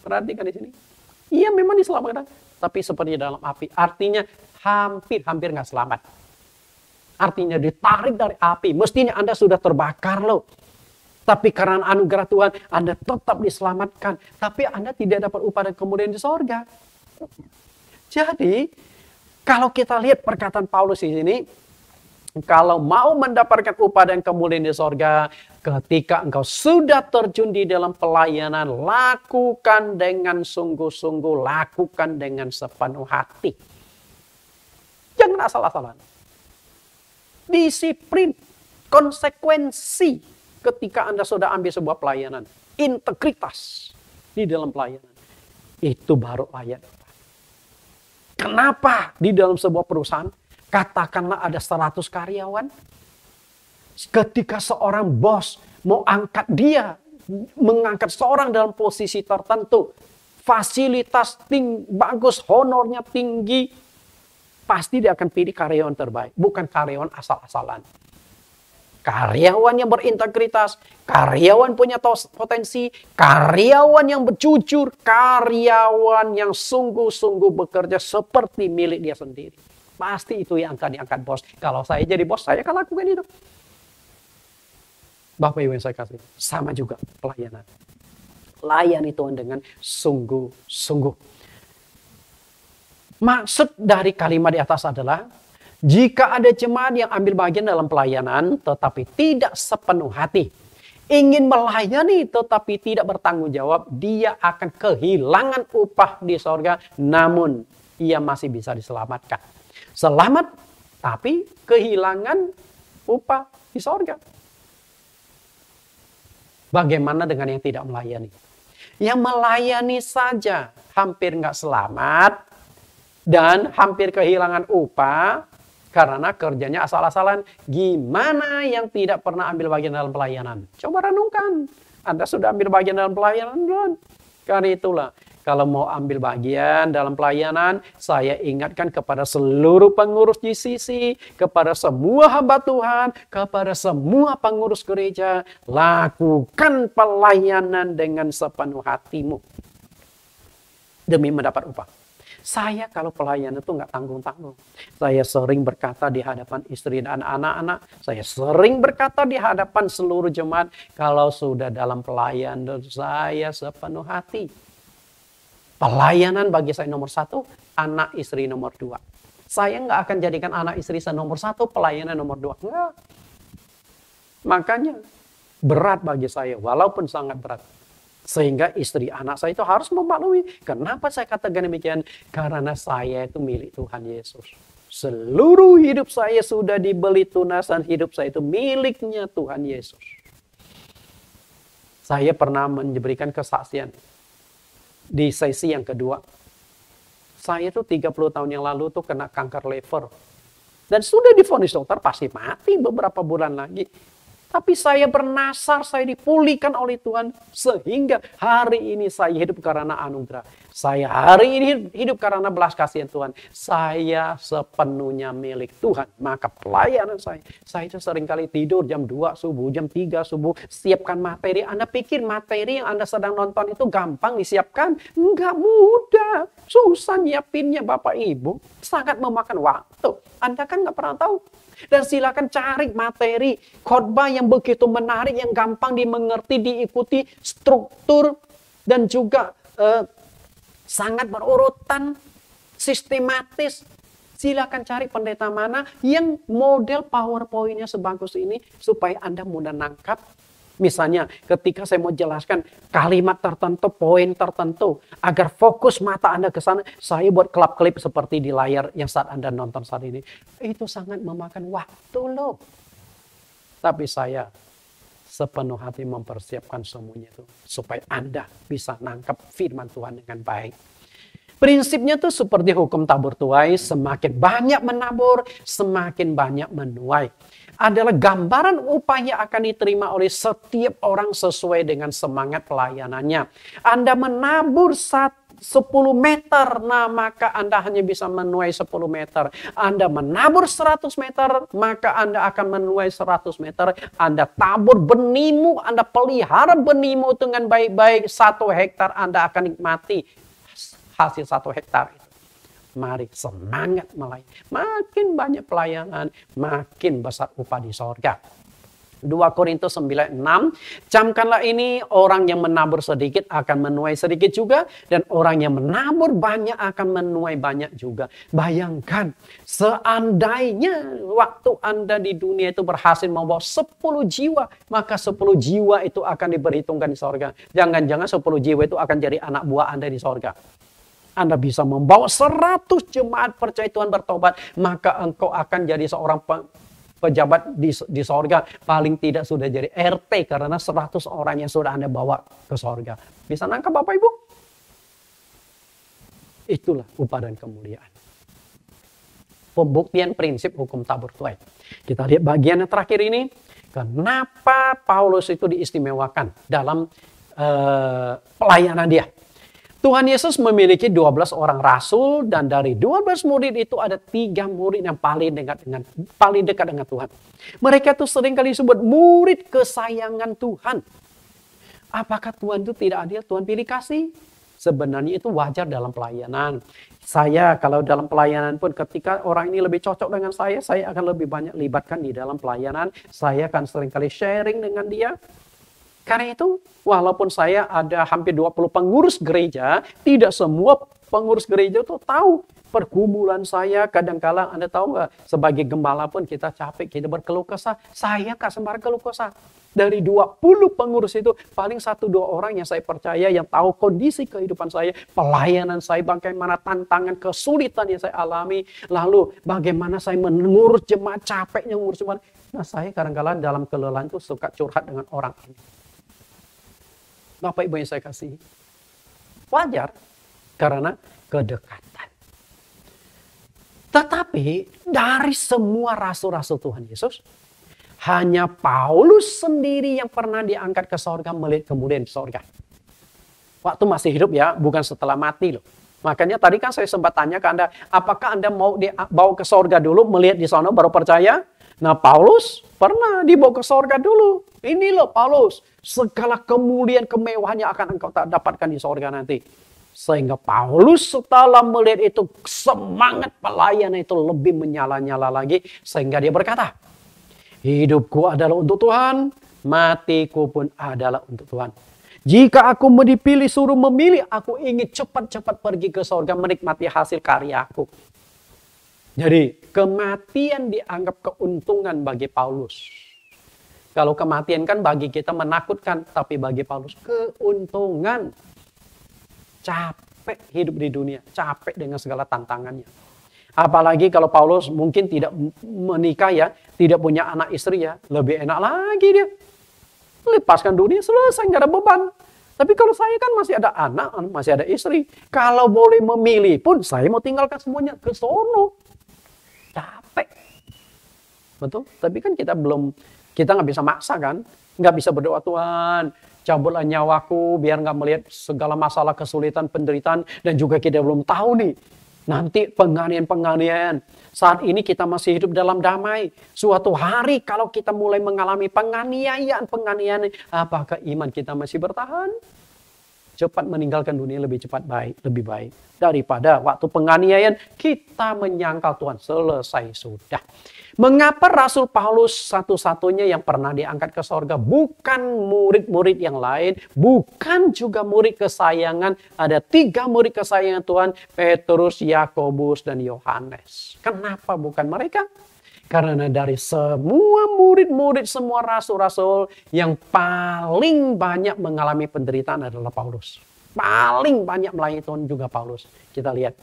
Perhatikan di sini, ia memang diselamatkan, tapi seperti dalam api. Artinya hampir-hampir nggak selamat. Artinya ditarik dari api. Mestinya Anda sudah terbakar loh. Tapi karena anugerah Tuhan, Anda tetap diselamatkan. Tapi Anda tidak dapat upah dan kemudian di sorga. Jadi, kalau kita lihat perkataan Paulus di sini, kalau mau mendapatkan upah dan kemuliaan di sorga, ketika engkau sudah terjun di dalam pelayanan, lakukan dengan sungguh-sungguh, lakukan dengan sepenuh hati. Jangan asal-asalan. Disiplin, konsekuensi ketika Anda sudah ambil sebuah pelayanan. Integritas di dalam pelayanan. Itu baru layak. Kenapa di dalam sebuah perusahaan katakanlah ada 100 karyawan ketika seorang bos mau angkat dia mengangkat seorang dalam posisi tertentu fasilitas ting bagus honornya tinggi pasti dia akan pilih karyawan terbaik bukan karyawan asal-asalan karyawan yang berintegritas, karyawan punya potensi, karyawan yang berjujur, karyawan yang sungguh-sungguh bekerja seperti milik dia sendiri. Pasti itu yang akan diangkat bos. Kalau saya jadi bos, saya akan lakukan itu. Bapak Ibu yang saya kasih, sama juga pelayanan. Layani Tuhan dengan sungguh-sungguh. Maksud dari kalimat di atas adalah jika ada jemaat yang ambil bagian dalam pelayanan tetapi tidak sepenuh hati, ingin melayani tetapi tidak bertanggung jawab, dia akan kehilangan upah di sorga. Namun, ia masih bisa diselamatkan. Selamat, tapi kehilangan upah di sorga. Bagaimana dengan yang tidak melayani? Yang melayani saja hampir nggak selamat dan hampir kehilangan upah, karena kerjanya asal-asalan. Gimana yang tidak pernah ambil bagian dalam pelayanan? Coba renungkan. Anda sudah ambil bagian dalam pelayanan belum? Karena itulah, kalau mau ambil bagian dalam pelayanan, saya ingatkan kepada seluruh pengurus di sisi, kepada semua hamba Tuhan, kepada semua pengurus gereja, lakukan pelayanan dengan sepenuh hatimu demi mendapat upah. Saya kalau pelayanan itu nggak tanggung-tanggung. Saya sering berkata di hadapan istri dan anak-anak. Saya sering berkata di hadapan seluruh jemaat. Kalau sudah dalam pelayanan saya sepenuh hati. Pelayanan bagi saya nomor satu, anak istri nomor dua. Saya nggak akan jadikan anak istri saya nomor satu, pelayanan nomor dua. Enggak. Makanya berat bagi saya, walaupun sangat berat sehingga istri anak saya itu harus memaklumi. Kenapa saya katakan demikian? Karena saya itu milik Tuhan Yesus. Seluruh hidup saya sudah dibeli tunasan. Hidup saya itu miliknya Tuhan Yesus. Saya pernah memberikan kesaksian di sesi yang kedua. Saya itu 30 tahun yang lalu tuh kena kanker lever. Dan sudah difonis dokter pasti mati beberapa bulan lagi. Tapi saya bernasar, saya dipulihkan oleh Tuhan sehingga hari ini saya hidup karena anugerah. Saya hari ini hidup, karena belas kasihan Tuhan. Saya sepenuhnya milik Tuhan. Maka pelayanan saya, saya itu seringkali tidur jam 2 subuh, jam 3 subuh, siapkan materi. Anda pikir materi yang Anda sedang nonton itu gampang disiapkan? Enggak mudah. Susah nyiapinnya Bapak Ibu. Sangat memakan waktu. Anda kan nggak pernah tahu dan silakan cari materi khotbah yang begitu menarik, yang gampang dimengerti, diikuti struktur dan juga eh, sangat berurutan, sistematis. Silakan cari pendeta mana yang model PowerPoint-nya sebagus ini supaya Anda mudah nangkap Misalnya ketika saya mau jelaskan kalimat tertentu, poin tertentu, agar fokus mata Anda ke sana, saya buat klip klip seperti di layar yang saat Anda nonton saat ini. Itu sangat memakan waktu loh. Tapi saya sepenuh hati mempersiapkan semuanya itu supaya Anda bisa nangkap firman Tuhan dengan baik. Prinsipnya tuh seperti hukum tabur tuai, semakin banyak menabur, semakin banyak menuai. Adalah gambaran upaya akan diterima oleh setiap orang sesuai dengan semangat pelayanannya. Anda menabur satu 10 meter, nah maka Anda hanya bisa menuai 10 meter. Anda menabur 100 meter, maka Anda akan menuai 100 meter. Anda tabur benimu, Anda pelihara benimu dengan baik-baik. Satu hektar Anda akan nikmati hasil satu hektar itu. Mari semangat melayani. Makin banyak pelayanan, makin besar upah di sorga. 2 Korintus 9:6 Camkanlah ini orang yang menabur sedikit akan menuai sedikit juga dan orang yang menabur banyak akan menuai banyak juga. Bayangkan seandainya waktu Anda di dunia itu berhasil membawa 10 jiwa, maka 10 jiwa itu akan diperhitungkan di sorga. Jangan-jangan 10 jiwa itu akan jadi anak buah Anda di sorga. Anda bisa membawa 100 jemaat percaya Tuhan bertobat, maka engkau akan jadi seorang pejabat di, di sorga. Paling tidak sudah jadi RT karena 100 orang yang sudah Anda bawa ke sorga. Bisa nangkap Bapak Ibu? Itulah upah dan kemuliaan. Pembuktian prinsip hukum tabur tuai. Kita lihat bagian yang terakhir ini. Kenapa Paulus itu diistimewakan dalam uh, pelayanan dia? Tuhan Yesus memiliki 12 orang rasul dan dari 12 murid itu ada tiga murid yang paling dekat dengan paling dekat dengan Tuhan. Mereka itu seringkali kali disebut murid kesayangan Tuhan. Apakah Tuhan itu tidak adil? Tuhan pilih kasih. Sebenarnya itu wajar dalam pelayanan. Saya kalau dalam pelayanan pun ketika orang ini lebih cocok dengan saya, saya akan lebih banyak libatkan di dalam pelayanan. Saya akan seringkali sharing dengan dia karena itu, walaupun saya ada hampir 20 pengurus gereja, tidak semua pengurus gereja itu tahu pergumulan saya. Kadang-kala Anda tahu nggak, sebagai gembala pun kita capek, kita berkeluh kesah. Saya Kak Sembar keluh kesah. Dari 20 pengurus itu, paling satu dua orang yang saya percaya, yang tahu kondisi kehidupan saya, pelayanan saya, bagaimana tantangan, kesulitan yang saya alami. Lalu bagaimana saya mengurus jemaat, capeknya mengurus jemaat. Nah saya kadang-kadang dalam kelelahan itu suka curhat dengan orang ini Bapak Ibu yang saya kasihi. Wajar karena kedekatan. Tetapi dari semua rasul-rasul Tuhan Yesus, hanya Paulus sendiri yang pernah diangkat ke sorga melihat kemudian di sorga. Waktu masih hidup ya, bukan setelah mati loh. Makanya tadi kan saya sempat tanya ke Anda, apakah Anda mau dibawa ke sorga dulu, melihat di sana baru percaya? Nah, Paulus pernah dibawa ke sorga dulu. Ini loh Paulus, segala kemuliaan kemewahannya akan engkau tak dapatkan di sorga nanti. Sehingga Paulus setelah melihat itu semangat pelayanan itu lebih menyala-nyala lagi. Sehingga dia berkata, hidupku adalah untuk Tuhan, matiku pun adalah untuk Tuhan. Jika aku mau dipilih suruh memilih, aku ingin cepat-cepat pergi ke sorga menikmati hasil karyaku. Jadi kematian dianggap keuntungan bagi Paulus. Kalau kematian kan bagi kita menakutkan, tapi bagi Paulus keuntungan. Capek hidup di dunia, capek dengan segala tantangannya. Apalagi kalau Paulus mungkin tidak menikah ya, tidak punya anak istri ya, lebih enak lagi dia. Lepaskan dunia selesai, nggak ada beban. Tapi kalau saya kan masih ada anak, masih ada istri. Kalau boleh memilih pun saya mau tinggalkan semuanya ke sono capek. Betul? Tapi kan kita belum, kita nggak bisa maksa kan? Nggak bisa berdoa Tuhan, cabutlah nyawaku biar nggak melihat segala masalah, kesulitan, penderitaan. Dan juga kita belum tahu nih, nanti penganian-penganian. Saat ini kita masih hidup dalam damai. Suatu hari kalau kita mulai mengalami penganiayaan, penganiayaan, apakah iman kita masih bertahan? cepat meninggalkan dunia lebih cepat baik, lebih baik daripada waktu penganiayaan kita menyangkal Tuhan selesai sudah. Mengapa Rasul Paulus satu-satunya yang pernah diangkat ke sorga bukan murid-murid yang lain, bukan juga murid kesayangan. Ada tiga murid kesayangan Tuhan, Petrus, Yakobus, dan Yohanes. Kenapa bukan mereka? Karena dari semua murid-murid, semua rasul-rasul yang paling banyak mengalami penderitaan adalah Paulus. Paling banyak melayani Tuhan juga Paulus. Kita lihat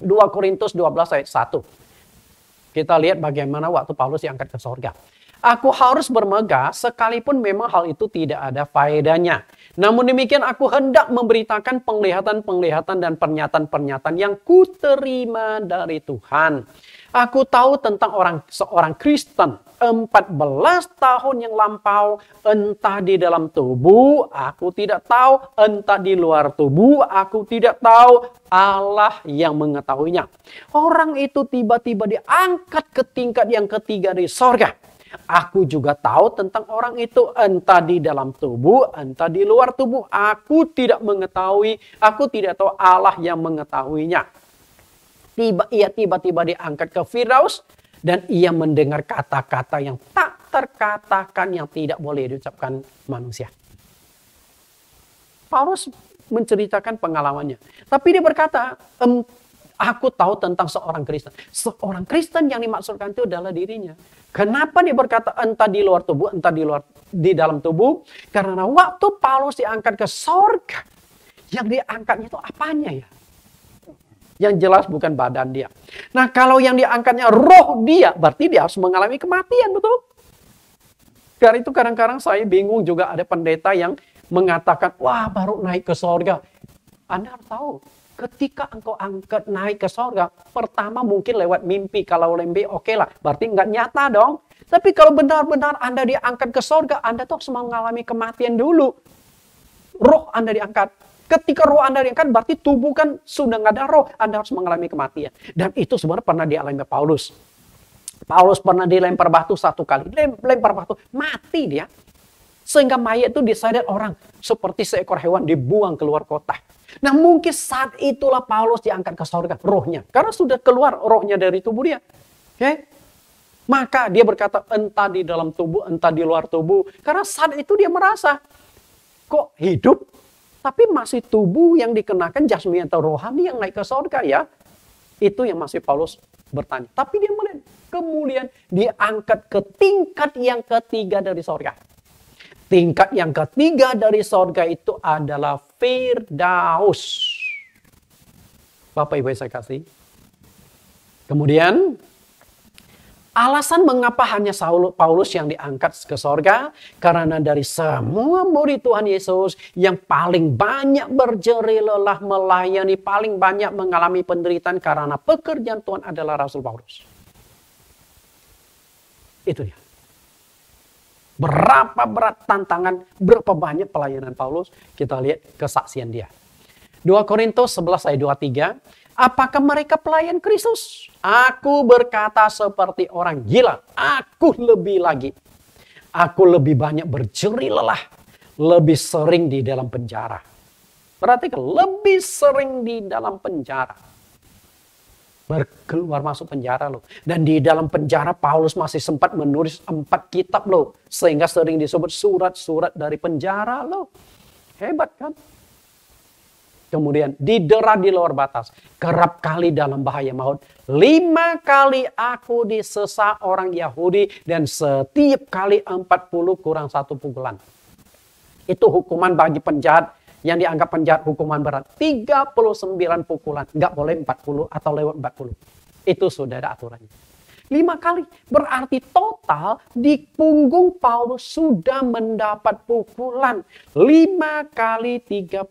2 Korintus 12 ayat 1. Kita lihat bagaimana waktu Paulus diangkat ke sorga. Aku harus bermegah sekalipun memang hal itu tidak ada faedahnya. Namun demikian aku hendak memberitakan penglihatan-penglihatan dan pernyataan-pernyataan yang kuterima dari Tuhan. Aku tahu tentang orang seorang Kristen 14 tahun yang lampau, entah di dalam tubuh, aku tidak tahu, entah di luar tubuh, aku tidak tahu, Allah yang mengetahuinya. Orang itu tiba-tiba diangkat ke tingkat yang ketiga di sorga. Aku juga tahu tentang orang itu entah di dalam tubuh, entah di luar tubuh. Aku tidak mengetahui, aku tidak tahu Allah yang mengetahuinya tiba ia tiba-tiba diangkat ke Firaus dan ia mendengar kata-kata yang tak terkatakan yang tidak boleh diucapkan manusia. Paulus menceritakan pengalamannya. Tapi dia berkata, em, aku tahu tentang seorang Kristen. Seorang Kristen yang dimaksudkan itu adalah dirinya. Kenapa dia berkata entah di luar tubuh, entah di luar di dalam tubuh? Karena waktu Paulus diangkat ke sorga, yang diangkatnya itu apanya ya? Yang jelas bukan badan dia. Nah kalau yang diangkatnya roh dia, berarti dia harus mengalami kematian, betul? Karena itu kadang-kadang saya bingung juga ada pendeta yang mengatakan, wah baru naik ke sorga. Anda harus tahu, ketika engkau angkat naik ke sorga, pertama mungkin lewat mimpi. Kalau mimpi oke okay lah, berarti nggak nyata dong. Tapi kalau benar-benar Anda diangkat ke sorga, Anda tuh harus mengalami kematian dulu. Roh Anda diangkat. Ketika roh Anda diangkat berarti tubuh kan sudah nggak ada roh. Anda harus mengalami kematian. Dan itu sebenarnya pernah dialami Paulus. Paulus pernah dilempar batu satu kali. Lempar batu, mati dia. Sehingga mayat itu disadari orang. Seperti seekor hewan dibuang keluar kota. Nah mungkin saat itulah Paulus diangkat ke surga rohnya. Karena sudah keluar rohnya dari tubuh dia. Okay? Maka dia berkata entah di dalam tubuh, entah di luar tubuh. Karena saat itu dia merasa kok hidup tapi masih tubuh yang dikenakan jasmi atau rohani yang naik ke surga ya. Itu yang masih Paulus bertanya. Tapi dia melihat kemudian diangkat ke tingkat yang ketiga dari surga. Tingkat yang ketiga dari surga itu adalah Firdaus. Bapak Ibu saya kasih. Kemudian Alasan mengapa hanya Saul, Paulus yang diangkat ke sorga, karena dari semua murid Tuhan Yesus yang paling banyak berjeri lelah melayani, paling banyak mengalami penderitaan karena pekerjaan Tuhan adalah Rasul Paulus. Itu dia. Berapa berat tantangan, berapa banyak pelayanan Paulus, kita lihat kesaksian dia. 2 Korintus 11 ayat 23, Apakah mereka pelayan Kristus? Aku berkata seperti orang gila. Aku lebih lagi. Aku lebih banyak berjeri lelah. Lebih sering di dalam penjara. Perhatikan, lebih sering di dalam penjara. Berkeluar masuk penjara loh. Dan di dalam penjara Paulus masih sempat menulis empat kitab loh. Sehingga sering disebut surat-surat dari penjara loh. Hebat kan? Kemudian didera di luar batas. Kerap kali dalam bahaya maut. Lima kali aku disesa orang Yahudi. Dan setiap kali empat puluh kurang satu pukulan. Itu hukuman bagi penjahat yang dianggap penjahat hukuman berat. tiga puluh sembilan pukulan. Nggak boleh empat puluh atau lewat empat puluh. Itu sudah ada aturannya. Lima kali. Berarti total di punggung Paulus sudah mendapat pukulan. Lima kali 39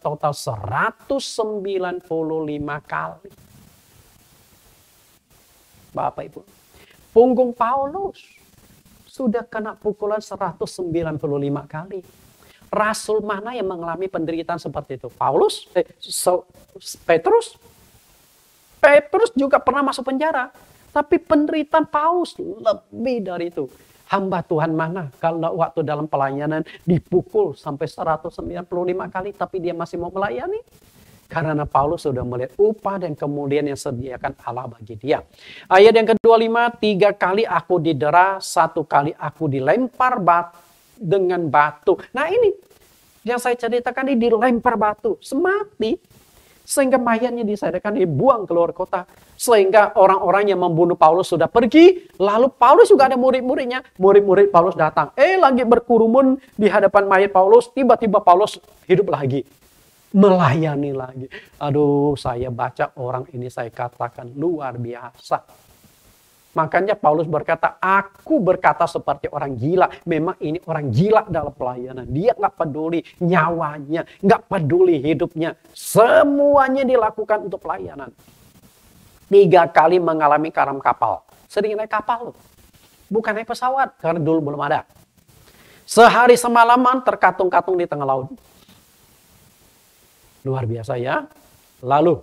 total 195 kali. Bapak Ibu. Punggung Paulus sudah kena pukulan 195 kali. Rasul mana yang mengalami penderitaan seperti itu? Paulus, eh, so, Petrus, Petrus juga pernah masuk penjara. Tapi penderitaan Paulus lebih dari itu. Hamba Tuhan mana kalau waktu dalam pelayanan dipukul sampai 195 kali tapi dia masih mau melayani? Karena Paulus sudah melihat upah dan kemudian yang sediakan Allah bagi dia. Ayat yang kedua lima tiga kali aku didera, satu kali aku dilempar bat dengan batu. Nah ini yang saya ceritakan ini dilempar batu. Semati sehingga mayatnya disadarkan dibuang keluar kota. Sehingga orang-orang yang membunuh Paulus sudah pergi. Lalu Paulus juga ada murid-muridnya. Murid-murid Paulus datang. Eh lagi berkurumun di hadapan mayat Paulus. Tiba-tiba Paulus hidup lagi melayani lagi. Aduh, saya baca orang ini saya katakan luar biasa. Makanya Paulus berkata, aku berkata seperti orang gila. Memang ini orang gila dalam pelayanan. Dia nggak peduli nyawanya, nggak peduli hidupnya. Semuanya dilakukan untuk pelayanan. Tiga kali mengalami karam kapal. Sering naik kapal Bukan naik pesawat, karena dulu belum ada. Sehari semalaman terkatung-katung di tengah laut. Luar biasa ya. Lalu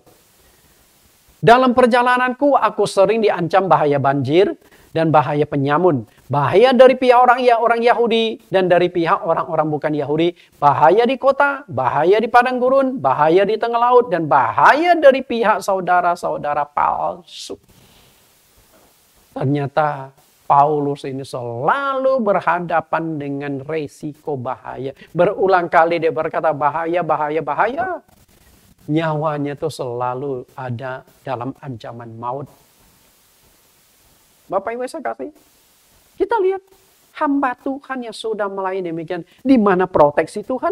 dalam perjalananku aku sering diancam bahaya banjir dan bahaya penyamun. Bahaya dari pihak orang ya orang Yahudi dan dari pihak orang-orang bukan Yahudi. Bahaya di kota, bahaya di padang gurun, bahaya di tengah laut dan bahaya dari pihak saudara-saudara palsu. Ternyata Paulus ini selalu berhadapan dengan resiko bahaya. Berulang kali dia berkata bahaya, bahaya, bahaya nyawanya itu selalu ada dalam ancaman maut. Bapak Ibu saya kasih, kita lihat hamba Tuhan yang sudah melayani demikian, di mana proteksi Tuhan?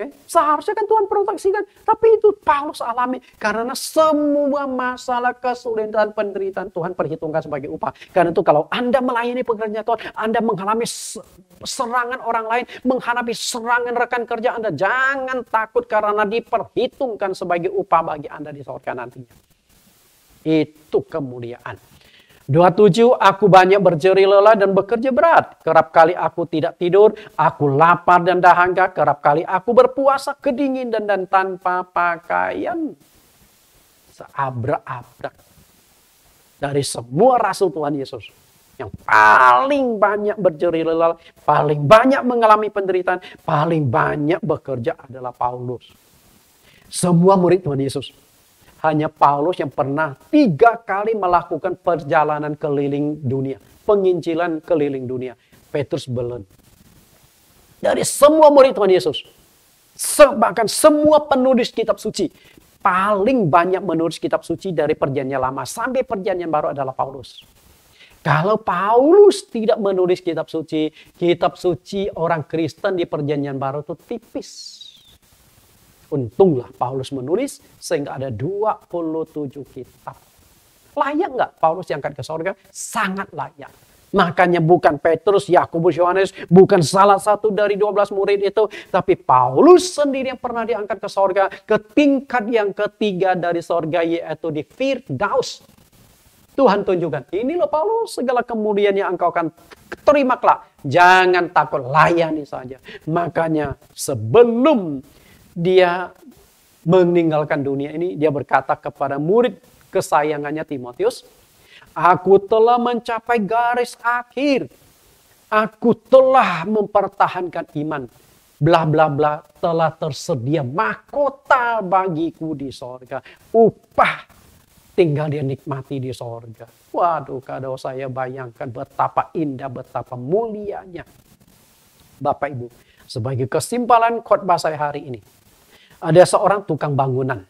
Okay? Seharusnya kan Tuhan proteksikan, tapi itu Paulus alami karena semua masalah kesulitan penderitaan Tuhan perhitungkan sebagai upah. Karena itu kalau Anda melayani pekerjaan Tuhan, Anda mengalami serangan orang lain, menghadapi serangan rekan kerja Anda, jangan takut karena diperhitungkan sebagai upah bagi Anda di sorga nantinya. Itu kemuliaan. 27 Aku banyak berjeri lelah dan bekerja berat. Kerap kali aku tidak tidur, aku lapar dan dahaga. Kerap kali aku berpuasa kedingin dan, dan tanpa pakaian. Seabrak-abrak. Dari semua Rasul Tuhan Yesus. Yang paling banyak berjeri lelah, paling banyak mengalami penderitaan, paling banyak bekerja adalah Paulus. Semua murid Tuhan Yesus hanya Paulus yang pernah tiga kali melakukan perjalanan keliling dunia. Penginjilan keliling dunia. Petrus belum. Dari semua murid Tuhan Yesus. Bahkan semua penulis kitab suci. Paling banyak menulis kitab suci dari perjanjian lama sampai perjanjian baru adalah Paulus. Kalau Paulus tidak menulis kitab suci, kitab suci orang Kristen di perjanjian baru itu tipis. Untunglah Paulus menulis sehingga ada 27 kitab. Layak nggak Paulus diangkat ke surga? Sangat layak. Makanya bukan Petrus, Yakobus, Yohanes, bukan salah satu dari 12 murid itu. Tapi Paulus sendiri yang pernah diangkat ke sorga, ke tingkat yang ketiga dari sorga yaitu di Firdaus. Tuhan tunjukkan, ini loh Paulus, segala kemuliaan yang engkau akan kelak. Jangan takut, layani saja. Makanya sebelum dia meninggalkan dunia ini, dia berkata kepada murid kesayangannya Timotius, Aku telah mencapai garis akhir. Aku telah mempertahankan iman. Bla bla bla telah tersedia mahkota bagiku di sorga. Upah tinggal dia nikmati di sorga. Waduh kalau saya bayangkan betapa indah, betapa mulianya. Bapak Ibu, sebagai kesimpulan khotbah saya hari ini ada seorang tukang bangunan.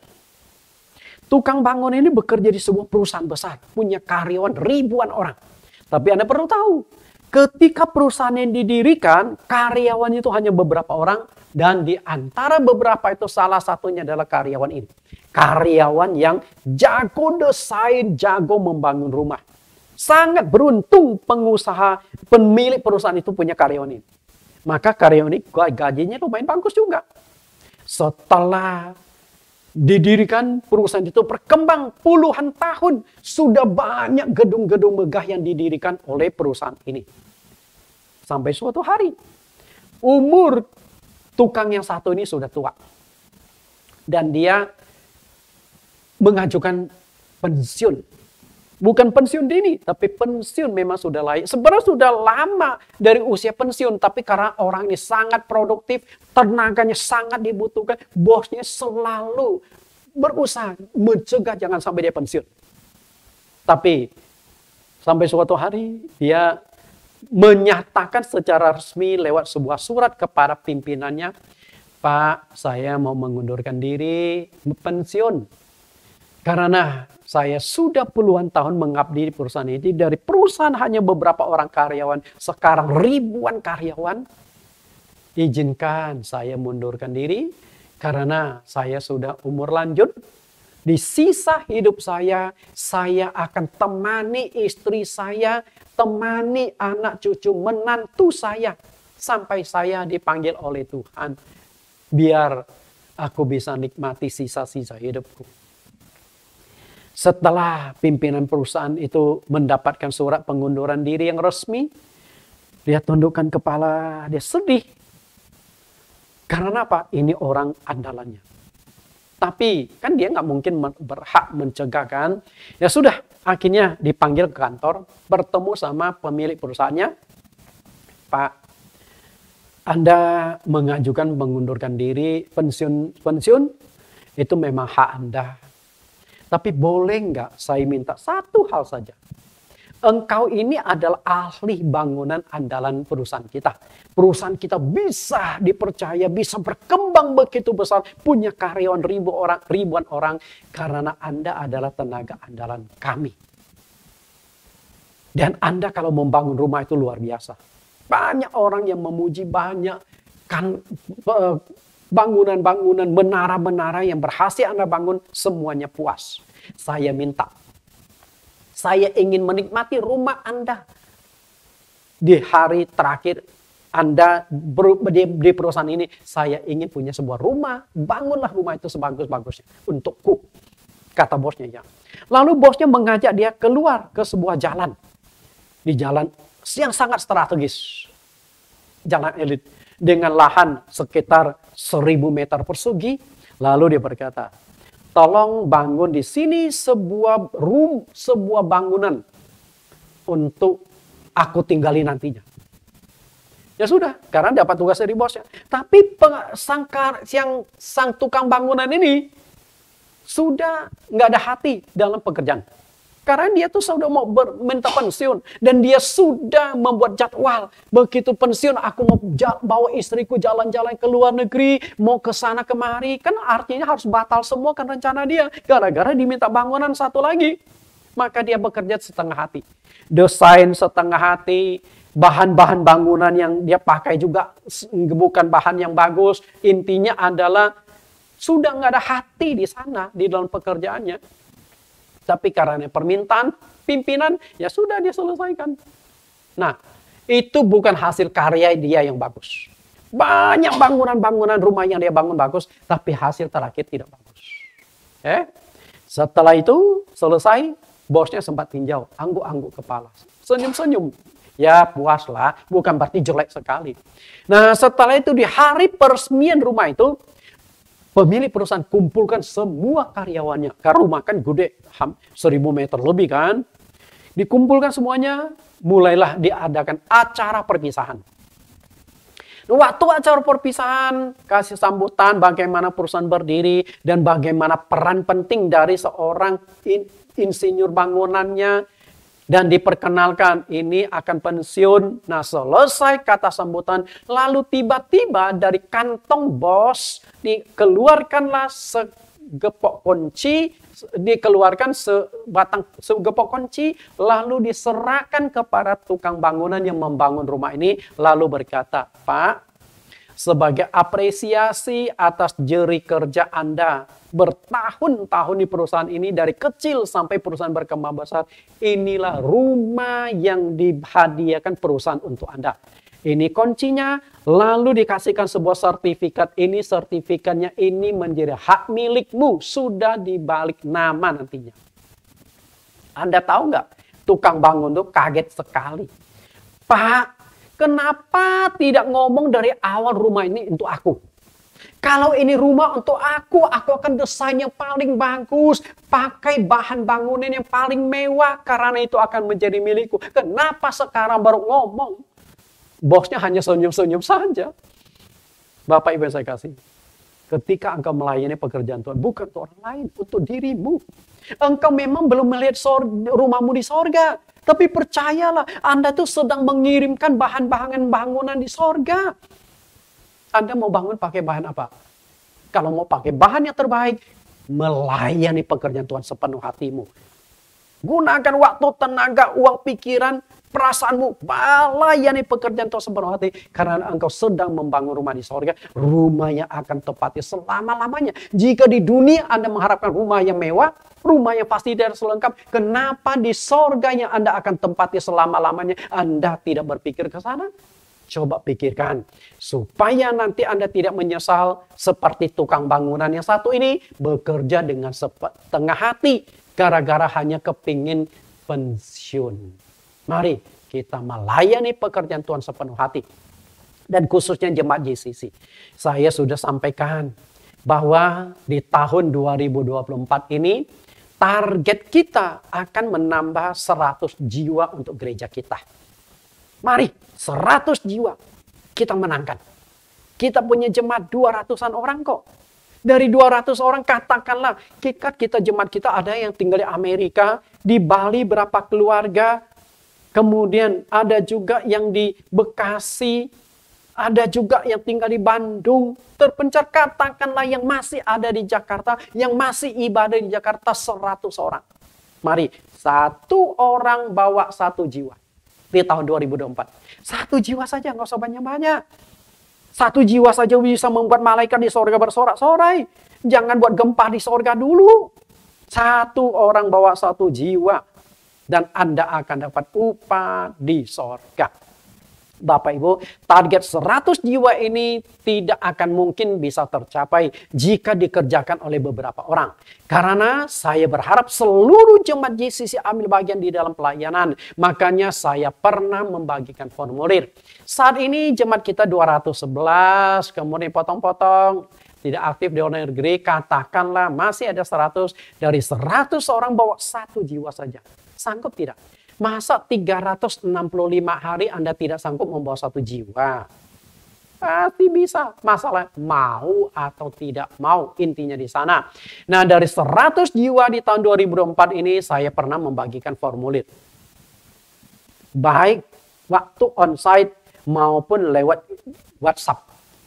Tukang bangunan ini bekerja di sebuah perusahaan besar, punya karyawan ribuan orang. Tapi Anda perlu tahu, ketika perusahaan yang didirikan, karyawan itu hanya beberapa orang dan di antara beberapa itu salah satunya adalah karyawan ini. Karyawan yang jago desain, jago membangun rumah. Sangat beruntung pengusaha, pemilik perusahaan itu punya karyawan ini. Maka karyawan ini gajinya lumayan bagus juga. Setelah didirikan perusahaan itu berkembang puluhan tahun, sudah banyak gedung-gedung megah yang didirikan oleh perusahaan ini. Sampai suatu hari, umur tukang yang satu ini sudah tua. Dan dia mengajukan pensiun Bukan pensiun dini, tapi pensiun memang sudah layak. Sebenarnya sudah lama dari usia pensiun, tapi karena orang ini sangat produktif, tenaganya sangat dibutuhkan, bosnya selalu berusaha mencegah jangan sampai dia pensiun. Tapi sampai suatu hari dia menyatakan secara resmi lewat sebuah surat kepada pimpinannya, Pak, saya mau mengundurkan diri pensiun karena saya sudah puluhan tahun mengabdi di perusahaan ini. Dari perusahaan hanya beberapa orang karyawan. Sekarang ribuan karyawan. Izinkan saya mundurkan diri. Karena saya sudah umur lanjut. Di sisa hidup saya, saya akan temani istri saya, temani anak cucu, menantu saya. Sampai saya dipanggil oleh Tuhan. Biar aku bisa nikmati sisa-sisa hidupku. Setelah pimpinan perusahaan itu mendapatkan surat pengunduran diri yang resmi, dia tundukkan kepala, dia sedih. Karena apa? Ini orang andalannya. Tapi kan dia nggak mungkin berhak mencegah kan. Ya sudah, akhirnya dipanggil ke kantor, bertemu sama pemilik perusahaannya. Pak, Anda mengajukan mengundurkan diri pensiun pensiun itu memang hak Anda tapi boleh nggak saya minta satu hal saja? Engkau ini adalah ahli bangunan andalan perusahaan kita. Perusahaan kita bisa dipercaya, bisa berkembang begitu besar, punya karyawan ribu orang, ribuan orang karena Anda adalah tenaga andalan kami. Dan Anda kalau membangun rumah itu luar biasa. Banyak orang yang memuji, banyak kan eh, bangunan-bangunan, menara-menara yang berhasil Anda bangun, semuanya puas. Saya minta. Saya ingin menikmati rumah Anda di hari terakhir Anda di, di perusahaan ini. Saya ingin punya sebuah rumah, bangunlah rumah itu sebagus-bagusnya untukku. Kata bosnya ya. Lalu bosnya mengajak dia keluar ke sebuah jalan. Di jalan yang sangat strategis. Jalan elit dengan lahan sekitar 1000 meter persegi. Lalu dia berkata, tolong bangun di sini sebuah room, sebuah bangunan untuk aku tinggali nantinya. Ya sudah, karena dapat tugas dari bosnya. Tapi sangkar yang sang tukang bangunan ini sudah nggak ada hati dalam pekerjaan. Sekarang dia tuh sudah mau minta pensiun. Dan dia sudah membuat jadwal. Begitu pensiun aku mau bawa istriku jalan-jalan ke luar negeri. Mau ke sana kemari. Kan artinya harus batal semua kan rencana dia. Gara-gara diminta bangunan satu lagi. Maka dia bekerja setengah hati. Desain setengah hati bahan-bahan bangunan yang dia pakai juga bukan bahan yang bagus. Intinya adalah sudah nggak ada hati di sana di dalam pekerjaannya. Tapi karena permintaan pimpinan, ya sudah dia selesaikan. Nah, itu bukan hasil karya dia yang bagus. Banyak bangunan-bangunan rumah yang dia bangun bagus, tapi hasil terakhir tidak bagus. Eh? Setelah itu selesai, bosnya sempat tinjau, angguk-angguk kepala, senyum-senyum. Ya puaslah, bukan berarti jelek sekali. Nah setelah itu di hari peresmian rumah itu, pemilik perusahaan kumpulkan semua karyawannya. ke rumah kan gede, 1000 meter lebih kan. Dikumpulkan semuanya, mulailah diadakan acara perpisahan. Waktu acara perpisahan, kasih sambutan bagaimana perusahaan berdiri dan bagaimana peran penting dari seorang in, insinyur bangunannya, dan diperkenalkan ini akan pensiun. Nah, selesai kata sambutan, lalu tiba-tiba dari kantong bos dikeluarkanlah segepok kunci, dikeluarkan sebatang segepok kunci, lalu diserahkan kepada tukang bangunan yang membangun rumah ini, lalu berkata, "Pak, sebagai apresiasi atas jeri kerja Anda, bertahun-tahun di perusahaan ini dari kecil sampai perusahaan berkembang besar. Inilah rumah yang dihadiahkan perusahaan untuk Anda. Ini kuncinya, lalu dikasihkan sebuah sertifikat. Ini sertifikatnya ini menjadi hak milikmu, sudah dibalik nama nantinya. Anda tahu nggak, tukang bangun tuh kaget sekali. Pak, kenapa tidak ngomong dari awal rumah ini untuk aku? Kalau ini rumah untuk aku, aku akan desain yang paling bagus, pakai bahan bangunan yang paling mewah karena itu akan menjadi milikku. Kenapa sekarang baru ngomong? Bosnya hanya senyum-senyum saja. Bapak Ibu saya kasih. Ketika engkau melayani pekerjaan Tuhan, bukan untuk orang lain, untuk dirimu. Engkau memang belum melihat rumahmu di sorga, tapi percayalah, Anda tuh sedang mengirimkan bahan-bahan bangunan di sorga. Anda mau bangun pakai bahan apa? Kalau mau pakai bahan yang terbaik, melayani pekerjaan Tuhan sepenuh hatimu. Gunakan waktu, tenaga, uang, pikiran, perasaanmu. Melayani pekerjaan Tuhan sepenuh hati. Karena engkau sedang membangun rumah di sorga. Rumahnya akan tepati selama-lamanya. Jika di dunia Anda mengharapkan rumah yang mewah, rumah yang pasti tidak selengkap. Kenapa di sorga yang Anda akan tempati selama-lamanya? Anda tidak berpikir ke sana? Coba pikirkan. Supaya nanti Anda tidak menyesal seperti tukang bangunan yang satu ini bekerja dengan setengah hati gara-gara hanya kepingin pensiun. Mari kita melayani pekerjaan Tuhan sepenuh hati. Dan khususnya jemaat JCC. Saya sudah sampaikan bahwa di tahun 2024 ini target kita akan menambah 100 jiwa untuk gereja kita. Mari 100 jiwa kita menangkan. Kita punya jemaat 200-an orang kok. Dari 200 orang katakanlah kita, kita jemaat kita ada yang tinggal di Amerika, di Bali berapa keluarga, kemudian ada juga yang di Bekasi, ada juga yang tinggal di Bandung, terpencar katakanlah yang masih ada di Jakarta, yang masih ibadah di Jakarta 100 orang. Mari, satu orang bawa satu jiwa di tahun 2024. Satu jiwa saja, nggak usah banyak-banyak. Satu jiwa saja bisa membuat malaikat di sorga bersorak-sorai. Jangan buat gempa di sorga dulu. Satu orang bawa satu jiwa. Dan Anda akan dapat upah di sorga. Bapak Ibu, target 100 jiwa ini tidak akan mungkin bisa tercapai jika dikerjakan oleh beberapa orang. Karena saya berharap seluruh jemaat JCC ambil bagian di dalam pelayanan. Makanya saya pernah membagikan formulir. Saat ini jemaat kita 211, kemudian potong-potong tidak aktif di online negeri, katakanlah masih ada 100 dari 100 orang bawa satu jiwa saja. Sanggup tidak? Masa 365 hari Anda tidak sanggup membawa satu jiwa? Pasti bisa. Masalah mau atau tidak mau intinya di sana. Nah dari 100 jiwa di tahun 2004 ini saya pernah membagikan formulir. Baik waktu onsite maupun lewat WhatsApp.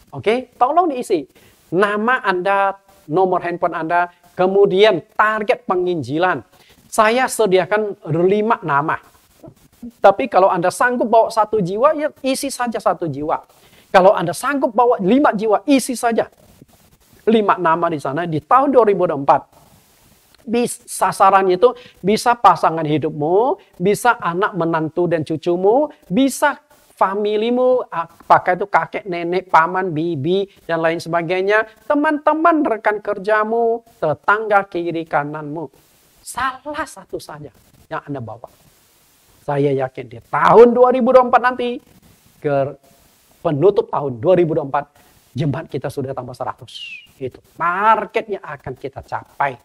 Oke, tolong diisi. Nama Anda, nomor handphone Anda, kemudian target penginjilan, saya sediakan lima nama. Tapi kalau Anda sanggup bawa satu jiwa, ya isi saja satu jiwa. Kalau Anda sanggup bawa lima jiwa, isi saja lima nama di sana di tahun 2004. Bis, sasarannya itu bisa pasangan hidupmu, bisa anak menantu dan cucumu, bisa familimu, pakai itu kakek, nenek, paman, bibi, dan lain sebagainya, teman-teman rekan kerjamu, tetangga kiri kananmu. Salah satu saja yang Anda bawa. Saya yakin di tahun 2024 nanti, ke penutup tahun 2024, jembat kita sudah tambah 100. Itu marketnya akan kita capai.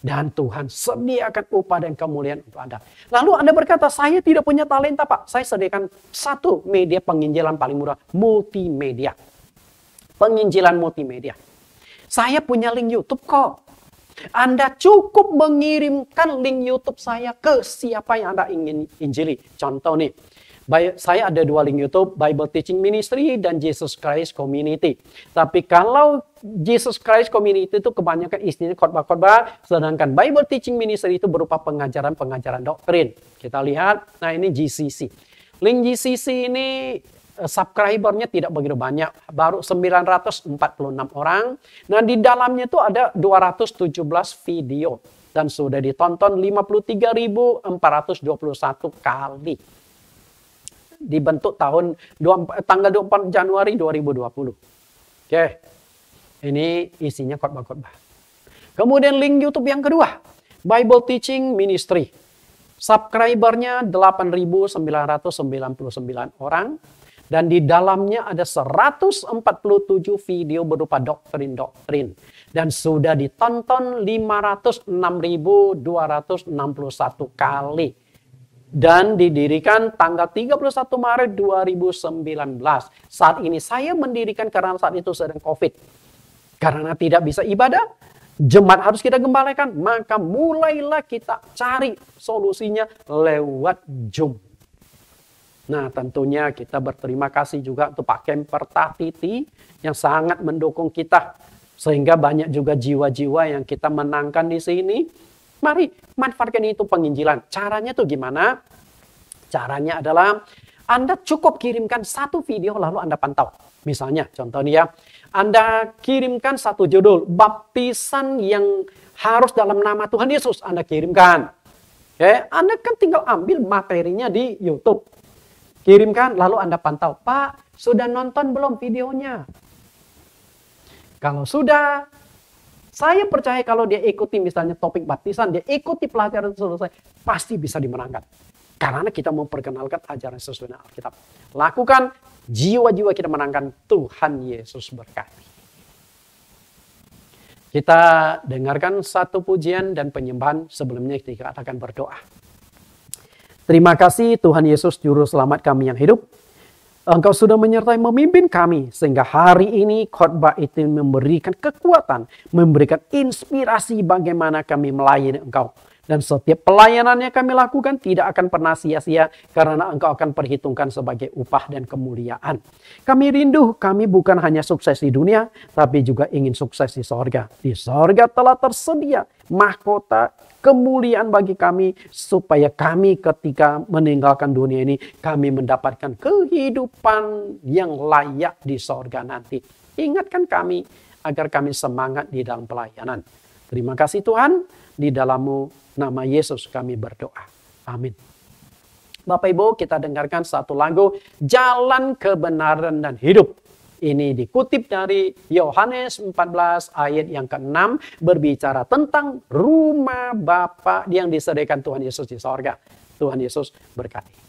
Dan Tuhan sediakan upah dan kemuliaan untuk Anda. Lalu Anda berkata, saya tidak punya talenta Pak. Saya sediakan satu media penginjilan paling murah, multimedia. Penginjilan multimedia. Saya punya link YouTube kok. Anda cukup mengirimkan link YouTube saya ke siapa yang Anda ingin injili. Contoh nih, saya ada dua link YouTube, Bible Teaching Ministry dan Jesus Christ Community. Tapi kalau Jesus Christ Community itu kebanyakan isinya khotbah-khotbah, sedangkan Bible Teaching Ministry itu berupa pengajaran-pengajaran doktrin. Kita lihat, nah ini GCC. Link GCC ini Eh, subscribernya tidak begitu banyak, baru 946 orang. Nah, di dalamnya itu ada 217 video dan sudah ditonton 53.421 kali. Dibentuk tahun 2, tanggal 24 Januari 2020. Oke. Ini isinya khotbah-khotbah. Kemudian link YouTube yang kedua, Bible Teaching Ministry. Subscribernya 8.999 orang dan di dalamnya ada 147 video berupa doktrin-doktrin dan sudah ditonton 506.261 kali dan didirikan tanggal 31 Maret 2019. Saat ini saya mendirikan karena saat itu sedang COVID. Karena tidak bisa ibadah, jemaat harus kita gembalakan, maka mulailah kita cari solusinya lewat Zoom. Nah tentunya kita berterima kasih juga untuk Pak Kemper Tatiti yang sangat mendukung kita. Sehingga banyak juga jiwa-jiwa yang kita menangkan di sini. Mari manfaatkan itu penginjilan. Caranya tuh gimana? Caranya adalah Anda cukup kirimkan satu video lalu Anda pantau. Misalnya contohnya ya, Anda kirimkan satu judul, baptisan yang harus dalam nama Tuhan Yesus Anda kirimkan. Oke, ya, Anda kan tinggal ambil materinya di YouTube Kirimkan, lalu Anda pantau. Pak, sudah nonton belum videonya? Kalau sudah, saya percaya kalau dia ikuti misalnya topik baptisan, dia ikuti pelajaran selesai, pasti bisa dimenangkan. Karena kita memperkenalkan ajaran sesuai Alkitab. Lakukan, jiwa-jiwa kita menangkan Tuhan Yesus berkati. Kita dengarkan satu pujian dan penyembahan sebelumnya kita akan berdoa. Terima kasih Tuhan Yesus Juru Selamat kami yang hidup. Engkau sudah menyertai memimpin kami sehingga hari ini khotbah itu memberikan kekuatan, memberikan inspirasi bagaimana kami melayani Engkau. Dan setiap pelayanan yang kami lakukan tidak akan pernah sia-sia karena engkau akan perhitungkan sebagai upah dan kemuliaan. Kami rindu kami bukan hanya sukses di dunia, tapi juga ingin sukses di sorga. Di sorga telah tersedia mahkota kemuliaan bagi kami supaya kami ketika meninggalkan dunia ini kami mendapatkan kehidupan yang layak di sorga nanti. Ingatkan kami agar kami semangat di dalam pelayanan. Terima kasih Tuhan, di dalammu nama Yesus kami berdoa. Amin. Bapak Ibu, kita dengarkan satu lagu Jalan Kebenaran dan Hidup. Ini dikutip dari Yohanes 14 ayat yang ke-6 berbicara tentang rumah Bapa yang disediakan Tuhan Yesus di sorga. Tuhan Yesus berkati.